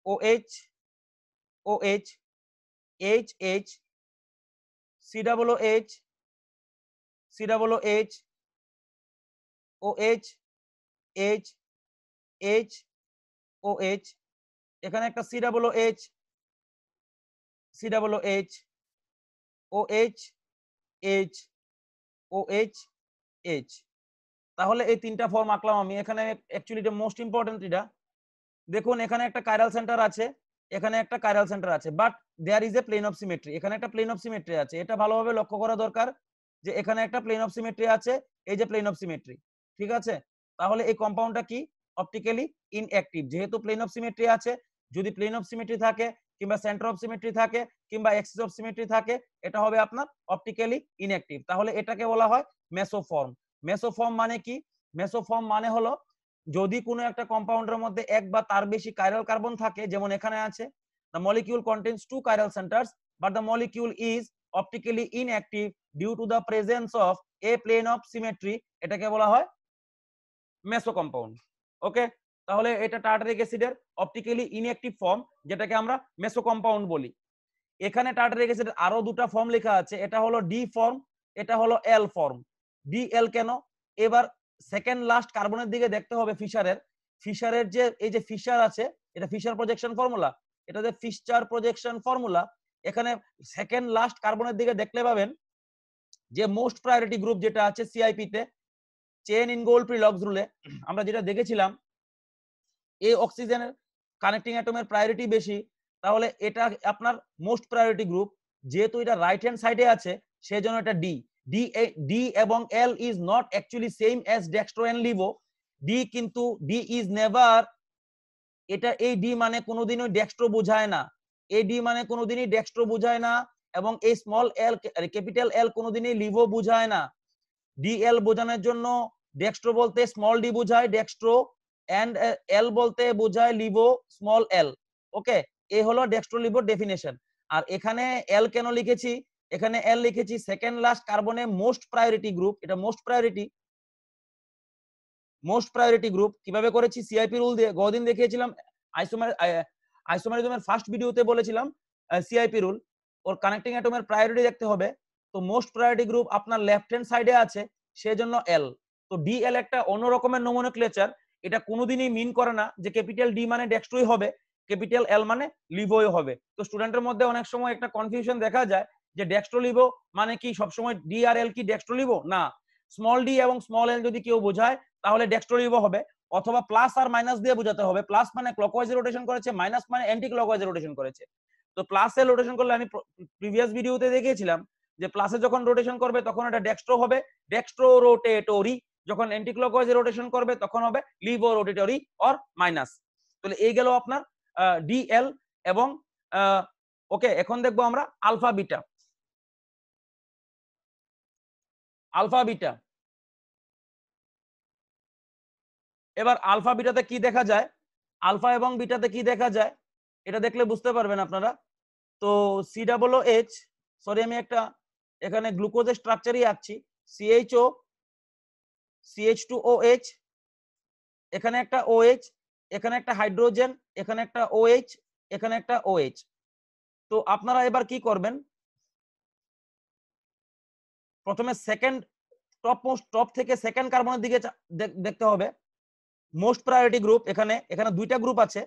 OH, OH, HH, COOH, COOH, OH, H, H, OH, এখানে একটা COOH, COOH, OH, H, OH, H তাহলে এই তিনটা ফর্ম আঁকলাম আমি এখানে অ্যাকচুয়ালি এটা মোস্ট ইম্পর্টেন্ট এটা দেখুন এখানে একটা কাইরাল সেন্টার আছে এখানে একটা কাইরাল সেন্টার আছে but there is a plane of symmetry এখানে একটা প্লেন অফ সিমেট্রি আছে এটা ভালোভাবে লক্ষ্য করা দরকার যে এখানে একটা প্লেন অফ সিমেট্রি আছে এই যে প্লেন অফ সিমেট্রি ঠিক আছে তাহলে এই কম্পাউন্ডটা কি অপটিক্যালি ইনঅ্যাক্টিভ যেহেতু প্লেন অফ সিমেট্রি আছে যদি প্লেন অফ সিমেট্রি থাকে কিংবা সেন্টার অফ সিমেট্রি থাকে কিংবা এক্সিস অফ সিমেট্রি থাকে এটা হবে আপনার অপটিক্যালি ইনঅ্যাক্টিভ তাহলে এটাকে বলা হয় মেসোফর্ম মেসোফর্ম মানে কি মেসোফর্ম মানে হলো যদি কোনো একটা কম্পাউন্ডের মধ্যে এক বা তার বেশি কাইরাল কার্বন থাকে যেমন এখানে আছে the molecule contains two chiral centers but the molecule is optically inactive due to the presence of a plane of symmetry এটাকে বলা হয় মেসো কম্পাউন্ড ওকে তাহলে এটা টার্টারিক অ্যাসিডের অপটিক্যালি ইনঅ্যাকটিভ ফর্ম যেটাকে আমরা মেসো কম্পাউন্ড বলি এখানে টার্টারিক অ্যাসিডের আরো দুটো ফর্ম লেখা আছে এটা হলো ডি ফর্ম এটা হলো এল ফর্ম ডি এল কেন এবার সেকেন্ড লাস্ট কার্বনের দিকে দেখতে হবে ফিশারের ফিশারের যে এই যে ফিশার আছে এটা ফিশার প্রজেকশন ফর্মুলা এটা যে ফিশার প্রজেকশন ফর্মুলা এখানে সেকেন্ড লাস্ট কার্বনের দিকে দেখলে পাবেন যে মোস্ট প্রায়োরিটি গ্রুপ যেটা আছে সিআইপি তে চেন ইন গোল্ড প্রিলক্স রুলে আমরা যেটা দেখেছিলাম এই অক্সিজেনের কানেক্টিং অ্যাটমের প্রায়োরিটি বেশি তাহলে এটা আপনার মোস্ট প্রায়োরিটি গ্রুপ যেহেতু এটা রাইট হ্যান্ড সাইডে আছে সেজন্য এটা ডি ডি ডি এবং L is not actually same as dextro and laevo D কিন্তু ডি ইজ নেভার এটা এই ডি মানে কোনোদিনই ডেক্সট্রো বোঝায় না এই ডি মানে কোনোদিনই ডেক্সট্রো বোঝায় না এবং এই স্মল এল ক্যাপিটাল এল কোনোদিনই লিভো বোঝায় না ডি এল বোঝানোর জন্য ডেক্সট্রো বলতে স্মল ডি বোঝায় ডেক্সট্রো এন্ড এল বলতে বোঝায় লিভো স্মল এল ওকে এই হলো ডেক্সট্রো লিভোর ডেফিনেশন আর এখানে এল কেন লিখেছি এখানে এল লিখেছি সেকেন্ড লাস্ট কার্বনে মোস্ট প্রায়োরিটি গ্রুপ এটা most priority most priority group কিভাবে করেছি সিআইপি রুল দিয়ে গদিন দেখিয়েছিলাম আইসোমার আইসোমারিজমের ফার্স্ট ভিডিওতে বলেছিলাম সিআইপি রুল ওর কানেক্টিং অ্যাটমের প্রায়োরিটি দেখতে হবে তো মোস্ট প্রায়োরিটি গ্রুপ আপনার লেফট হ্যান্ড সাইডে আছে সেজন্য এল তো ডি এল একটা অন্য রকমের নোমোনোক্লেচার এটা কোনোদিনই মিন করে না যে ক্যাপিটাল ডি মানে ডেক্সট্রই হবে ক্যাপিটাল এল মানে লিভোই হবে তো স্টুডেন্টের মধ্যে অনেক সময় একটা কনফিউশন দেখা যায় যে ডেক্সট্রো লিবো মানে কি সবসময় ডিআরএল কি ডেক্সট্রো লিবো না স্মল ডি এবং স্মল এল যদি কেউ বোঝায় তাহলে ডেক্সট্রো লিবো হবে অথবা প্লাস আর মাইনাস দিয়ে বোঝাতে হবে প্লাস মানে ক্লকওয়াইজ রোটেশন করেছে মাইনাস মানে অ্যান্টি ক্লকওয়াইজ রোটেশন করেছে তো প্লাস এ রোটেশন করলে আমি প্রিভিয়াস ভিডিওতে দেখিয়েছিলাম যে প্লাসে যখন রোটেশন করবে তখন এটা ডেক্সট্রো হবে ডেক্সট্রো রোটেটরি যখন অ্যান্টি ক্লকওয়াইজ রোটেশন করবে তখন হবে লিভো রোটেটরি অর মাইনাস তাহলে এই গেল আপনার ডিএল এবং ওকে এখন দেখবো আমরা আলফা বিটা আলফা বিটা এবার আলফা বিটাতে কি দেখা যায় আলফা এবং বিটাতে কি দেখা যায় এটা দেখলে বুঝতে পারবেন আপনারা তো সি ডাবল এইচ সরি আমি একটা এখানে গ্লুকোজের স্ট্রাকচারই আঁকছি O CH two O H এখানে একটা ও এইচ এখানে একটা হাইড্রোজেন এখানে একটা ও এইচ এখানে একটা ও এইচ তো আপনারা এবার কি করবেন প্রথমে সেকেন্ড টপ মোস্ট টপ থেকে সেকেন্ড কার্বনের দিকে দেখতে হবে মোস্ট প্রায়োরিটি গ্রুপ এখানে এখানে দুইটা গ্রুপ আছে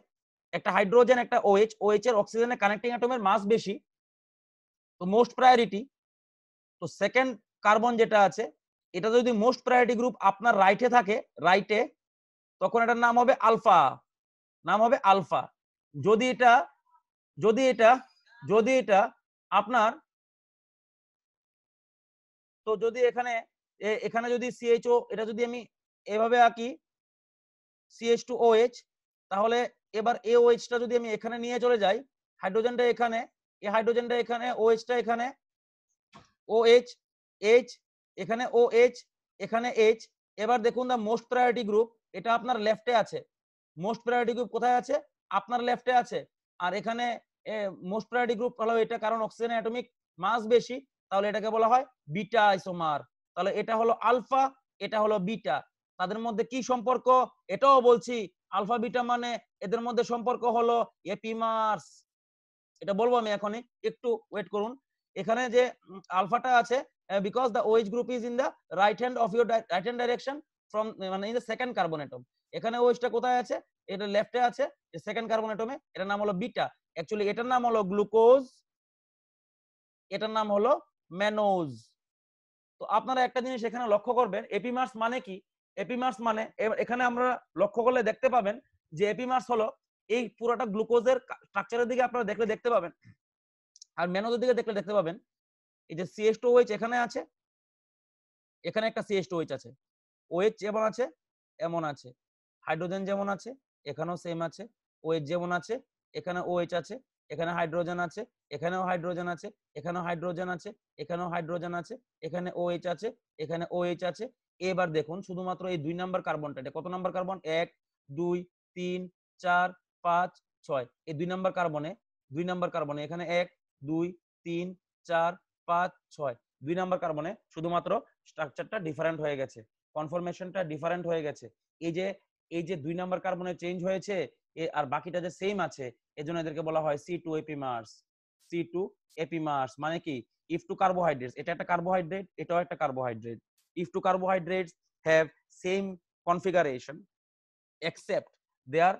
একটা হাইড্রোজেন একটা ওএইচ ওএইচ এর অক্সিজেনের কানেক্টিং অ্যাটমের মাস বেশি তো মোস্ট প্রায়োরিটি তো সেকেন্ড কার্বন যেটা আছে এটা যদি মোস্ট প্রায়োরিটি গ্রুপ আপনার রাইটে থাকে রাইটে তখন এটার নাম হবে আলফা নাম হবে আলফা যদি এটা যদি এটা যদি এটা আপনার তো যদি এখানে এখানে যদি সিএইচও এটা যদি আমি এভাবে আঁকি সিএইচ টু ওএইচ তাহলে এবার এ ওএইচটা যদি আমি এখানে নিয়ে চলে যাই হাইড্রোজেনটা এখানে এ হাইড্রোজেনটা এখানে ওএইচটা এখানে ওএইচ এইচ এখানে ওএইচ এখানে এইচ এবার দেখুন দা মোস্ট প্রায়োরিটি গ্রুপ এটা আপনার লেফটে আছে মোস্ট প্রায়োরিটি গ্রুপ কোথায় আছে আপনার লেফটে আছে আর এখানে মোস্ট প্রায়োরিটি গ্রুপ হলো এটা কারণ অক্সিজেন অ্যাটমিক মাস বেশি তাহলে এটাকে বলা হয় বিটা আইসোমার তাহলে এটা হলো আলফা এটা হলো বিটা তাদের মধ্যে কি সম্পর্ক এটাও বলছি আলফা বিটা মানে এদের মধ্যে সম্পর্ক হলো এপিমার্স এটা বলবো আমি এখনই একটু ওয়েট করুন এখানে যে আলফাটা আছে because the wedge group is in the right hand of your right hand direction from মানে in the second carbon atom এখানে ওয়েজটা কোথায় আছে এটা লেফটে আছে সেকেন্ড কার্বন এটমে এটার নাম হলো বিটা অ্যাকচুয়ালি এটার নাম হলো গ্লুকোজ এটার নাম হলো ম্যানোজ তো আপনারা একটা জিনিস এখানে লক্ষ্য করবেন এপিমার্স মানে কি এপিমার্স মানে এখানে আমরা লক্ষ্য করলে দেখতে পাবেন যে এপিমার্স হলো এই পুরোটা গ্লুকোজের স্ট্রাকচারের দিকে আপনারা দেখলে দেখতে পাবেন আর ম্যানোজের দিকে দেখলে দেখতে পাবেন এই যে সিএস টু ওয়েচ এখানে আছে এখানে একটা সিএস টু ওয়েচ আছে ওয়েচ যেমন আছে এমন আছে হাইড্রোজেন যেমন আছে এখানেও সেম আছে ওয়েচ যেমন আছে এখানে ওয়েচ আছে এখানে হাইড্রোজেন আছে এখানেও হাইড্রোজেন আছে এখানেও হাইড্রোজেন আছে এখানেও হাইড্রোজেন আছে এখানে ওএইচ আছে এখানে ওএইচ আছে এবার দেখুন শুধুমাত্র এই দুই নাম্বার কার্বনটা এটা কত নাম্বার কার্বন এক দুই তিন চার পাঁচ ছয় এই দুই নাম্বার কার্বনে দুই নাম্বার কার্বনে এখানে এক দুই তিন চার পাঁচ ছয় দুই নাম্বার কার্বনে শুধুমাত্র স্ট্রাকচারটা ডিফারেন্ট হয়ে গেছে কনফরমেশনটা ডিফারেন্ট হয়ে গেছে এই যে এই যে দুই নাম্বার কার্বনে চেঞ্জ হয়েছে আর বাকিটা যে সেম আছে এজন্য এদেরকে বলা হয় C two epimers C two epimers মানে কি ইফ টু কার্বোহাইড্রেটস এটা একটা কার্বোহাইড্রেট এটাও একটা carbohydrate if two carbohydrates have same configuration except they are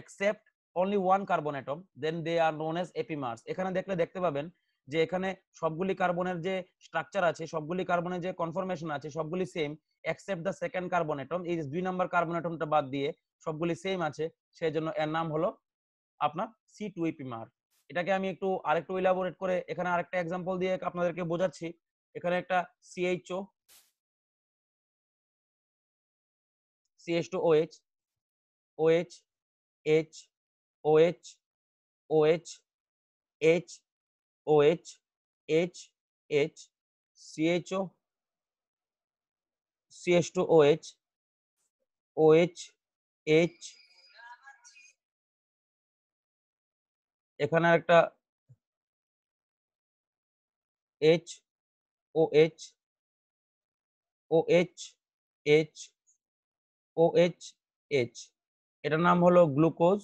except only one carbon atom then they are known as epimers এখানে দেখলে দেখতে পাবেন যে এখানে সবগুলি কার্বনের যে স্ট্রাকচার আছে সবগুলি কার্বনের যে কনফরমেশন আছে সবগুলি same except the second carbon atom এই দুই নাম্বার কার্বন অ্যাটমটা বাদ দিয়ে সবগুলি সেম আছে সেই জন্য এর নাম হলো আপনার সি টু এপি মার্ক এটাকে আমি একটু আরেকটু ইলাবোরেট করে এখানে আরেকটা এক্সাম্পল দিয়ে আপনাদেরকে বোঝাচ্ছি এখানে একটা CHO CH two OH OH H OH OH H OH H H CHO CH two OH OH H এখানে একটা H O H O H H O H H এটার নাম হলো গ্লুকোজ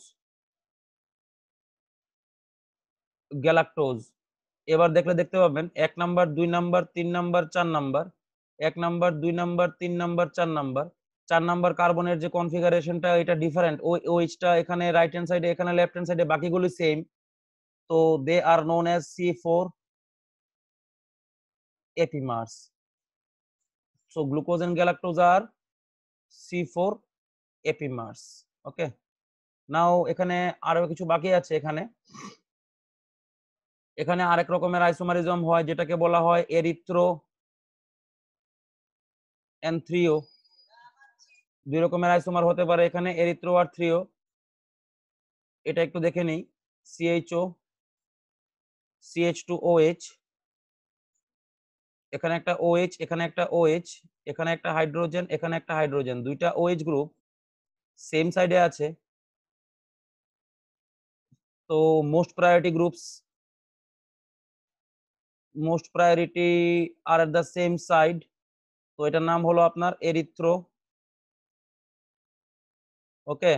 গ্যালাক্টোজ এবার দেখলে দেখতে পাবেন এক নাম্বার দুই নাম্বার তিন নাম্বার চার নাম্বার এক নাম্বার দুই নাম্বার তিন নাম্বার চার নাম্বার চার নাম্বার কার্বনের যে কনফিগারেশনটা এটা ডিফারেন্ট ওইচটা এখানে রাইট হ্যান্ড সাইডে এখানে লেফট হ্যান্ড সাইডে বাকিগুলো সেম তো they So they are known as C4 so glucose glucose and galactose are C4 apimers. Okay now এখানে আরো কিছু বাকি আছে এখানে এখানে আরেক রকমের আইসোমারিজম হয় যেটাকে বলা হয় এরিথ্রো এন্ড থ্রিও দুই রকমের আইসোমার হতে পারে এখানে এরিথ্রো আর থ্রিও এটা একটু দেখে নেই সিএইচও সিএইচ টু ওএইচ এখানে একটা ওএইচ এখানে একটা OH এখানে একটা হাইড্রোজেন এখানে একটা হাইড্রোজেন দুইটা ওএইচ গ্রুপ সেম সাইডে আছে তো most priority groups most priority are at the same side তো এটার নাম হলো আপনার এরিথ্রো ওকে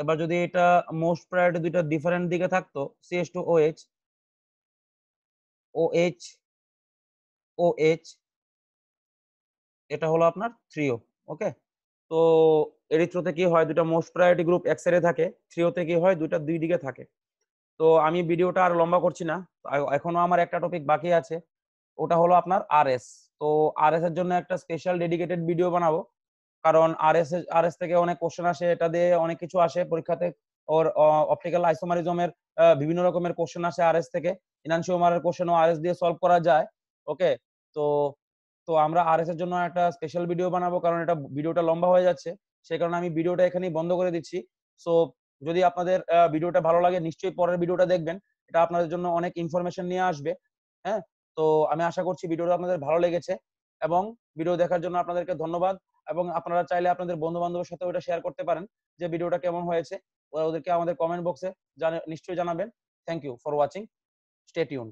এবার যদি এটা মোস্ট প্রায়োরিটি দুইটা ডিফারেন্ট দিকে থাকতো CH2OH two OH OH OH এটা হলো আপনার 3O ওকে তো এরিথ্রোতে কি হয় দুটো মোস্ট প্রায়োরিটি গ্রুপ এক্সরে থাকে থ্রিওতে কি হয় দুটো দুই দিকে থাকে তো আমি ভিডিওটা আর লম্বা করছি না এখনো আমার একটা টপিক বাকি আছে ওটা হলো আপনার আরএস তো এস এর জন্য একটা স্পেশাল ডেডিকেটেড ভিডিও বানাবো কারণ আর এস থেকে অনেক কোশ্চেন আসে এটা দিয়ে অনেক কিছু আসে পরীক্ষাতে ওর অপটিক্যাল আইসোমারিজমের বিভিন্ন রকমের কোশ্চেন আসে আরএস থেকে ইনানশি ওমারের কোশ্চেনও আরএস দিয়ে সলভ করা যায় ওকে তো তো আমরা আরএস এর জন্য একটা স্পেশাল ভিডিও বানাবো কারণ এটা ভিডিওটা লম্বা হয়ে যাচ্ছে সেই কারণে আমি ভিডিওটা এখানেই বন্ধ করে দিচ্ছি সো যদি আপনাদের ভিডিওটা ভালো লাগে নিশ্চয়ই পরের ভিডিওটা দেখবেন এটা আপনাদের জন্য অনেক ইনফরমেশন নিয়ে আসবে হ্যাঁ তো আমি আশা করছি ভিডিওটা আপনাদের ভালো লেগেছে এবং ভিডিও দেখার জন্য আপনাদেরকে ধন্যবাদ এবং আপনারা চাইলে আপনাদের বন্ধু বান্ধবের সাথে ওটা শেয়ার করতে পারেন যে ভিডিওটা কেমন হয়েছে ওরা ওদেরকে আমাদের কমেন্ট বক্সে নিশ্চয়ই জানাবেন thank you for watching stay tune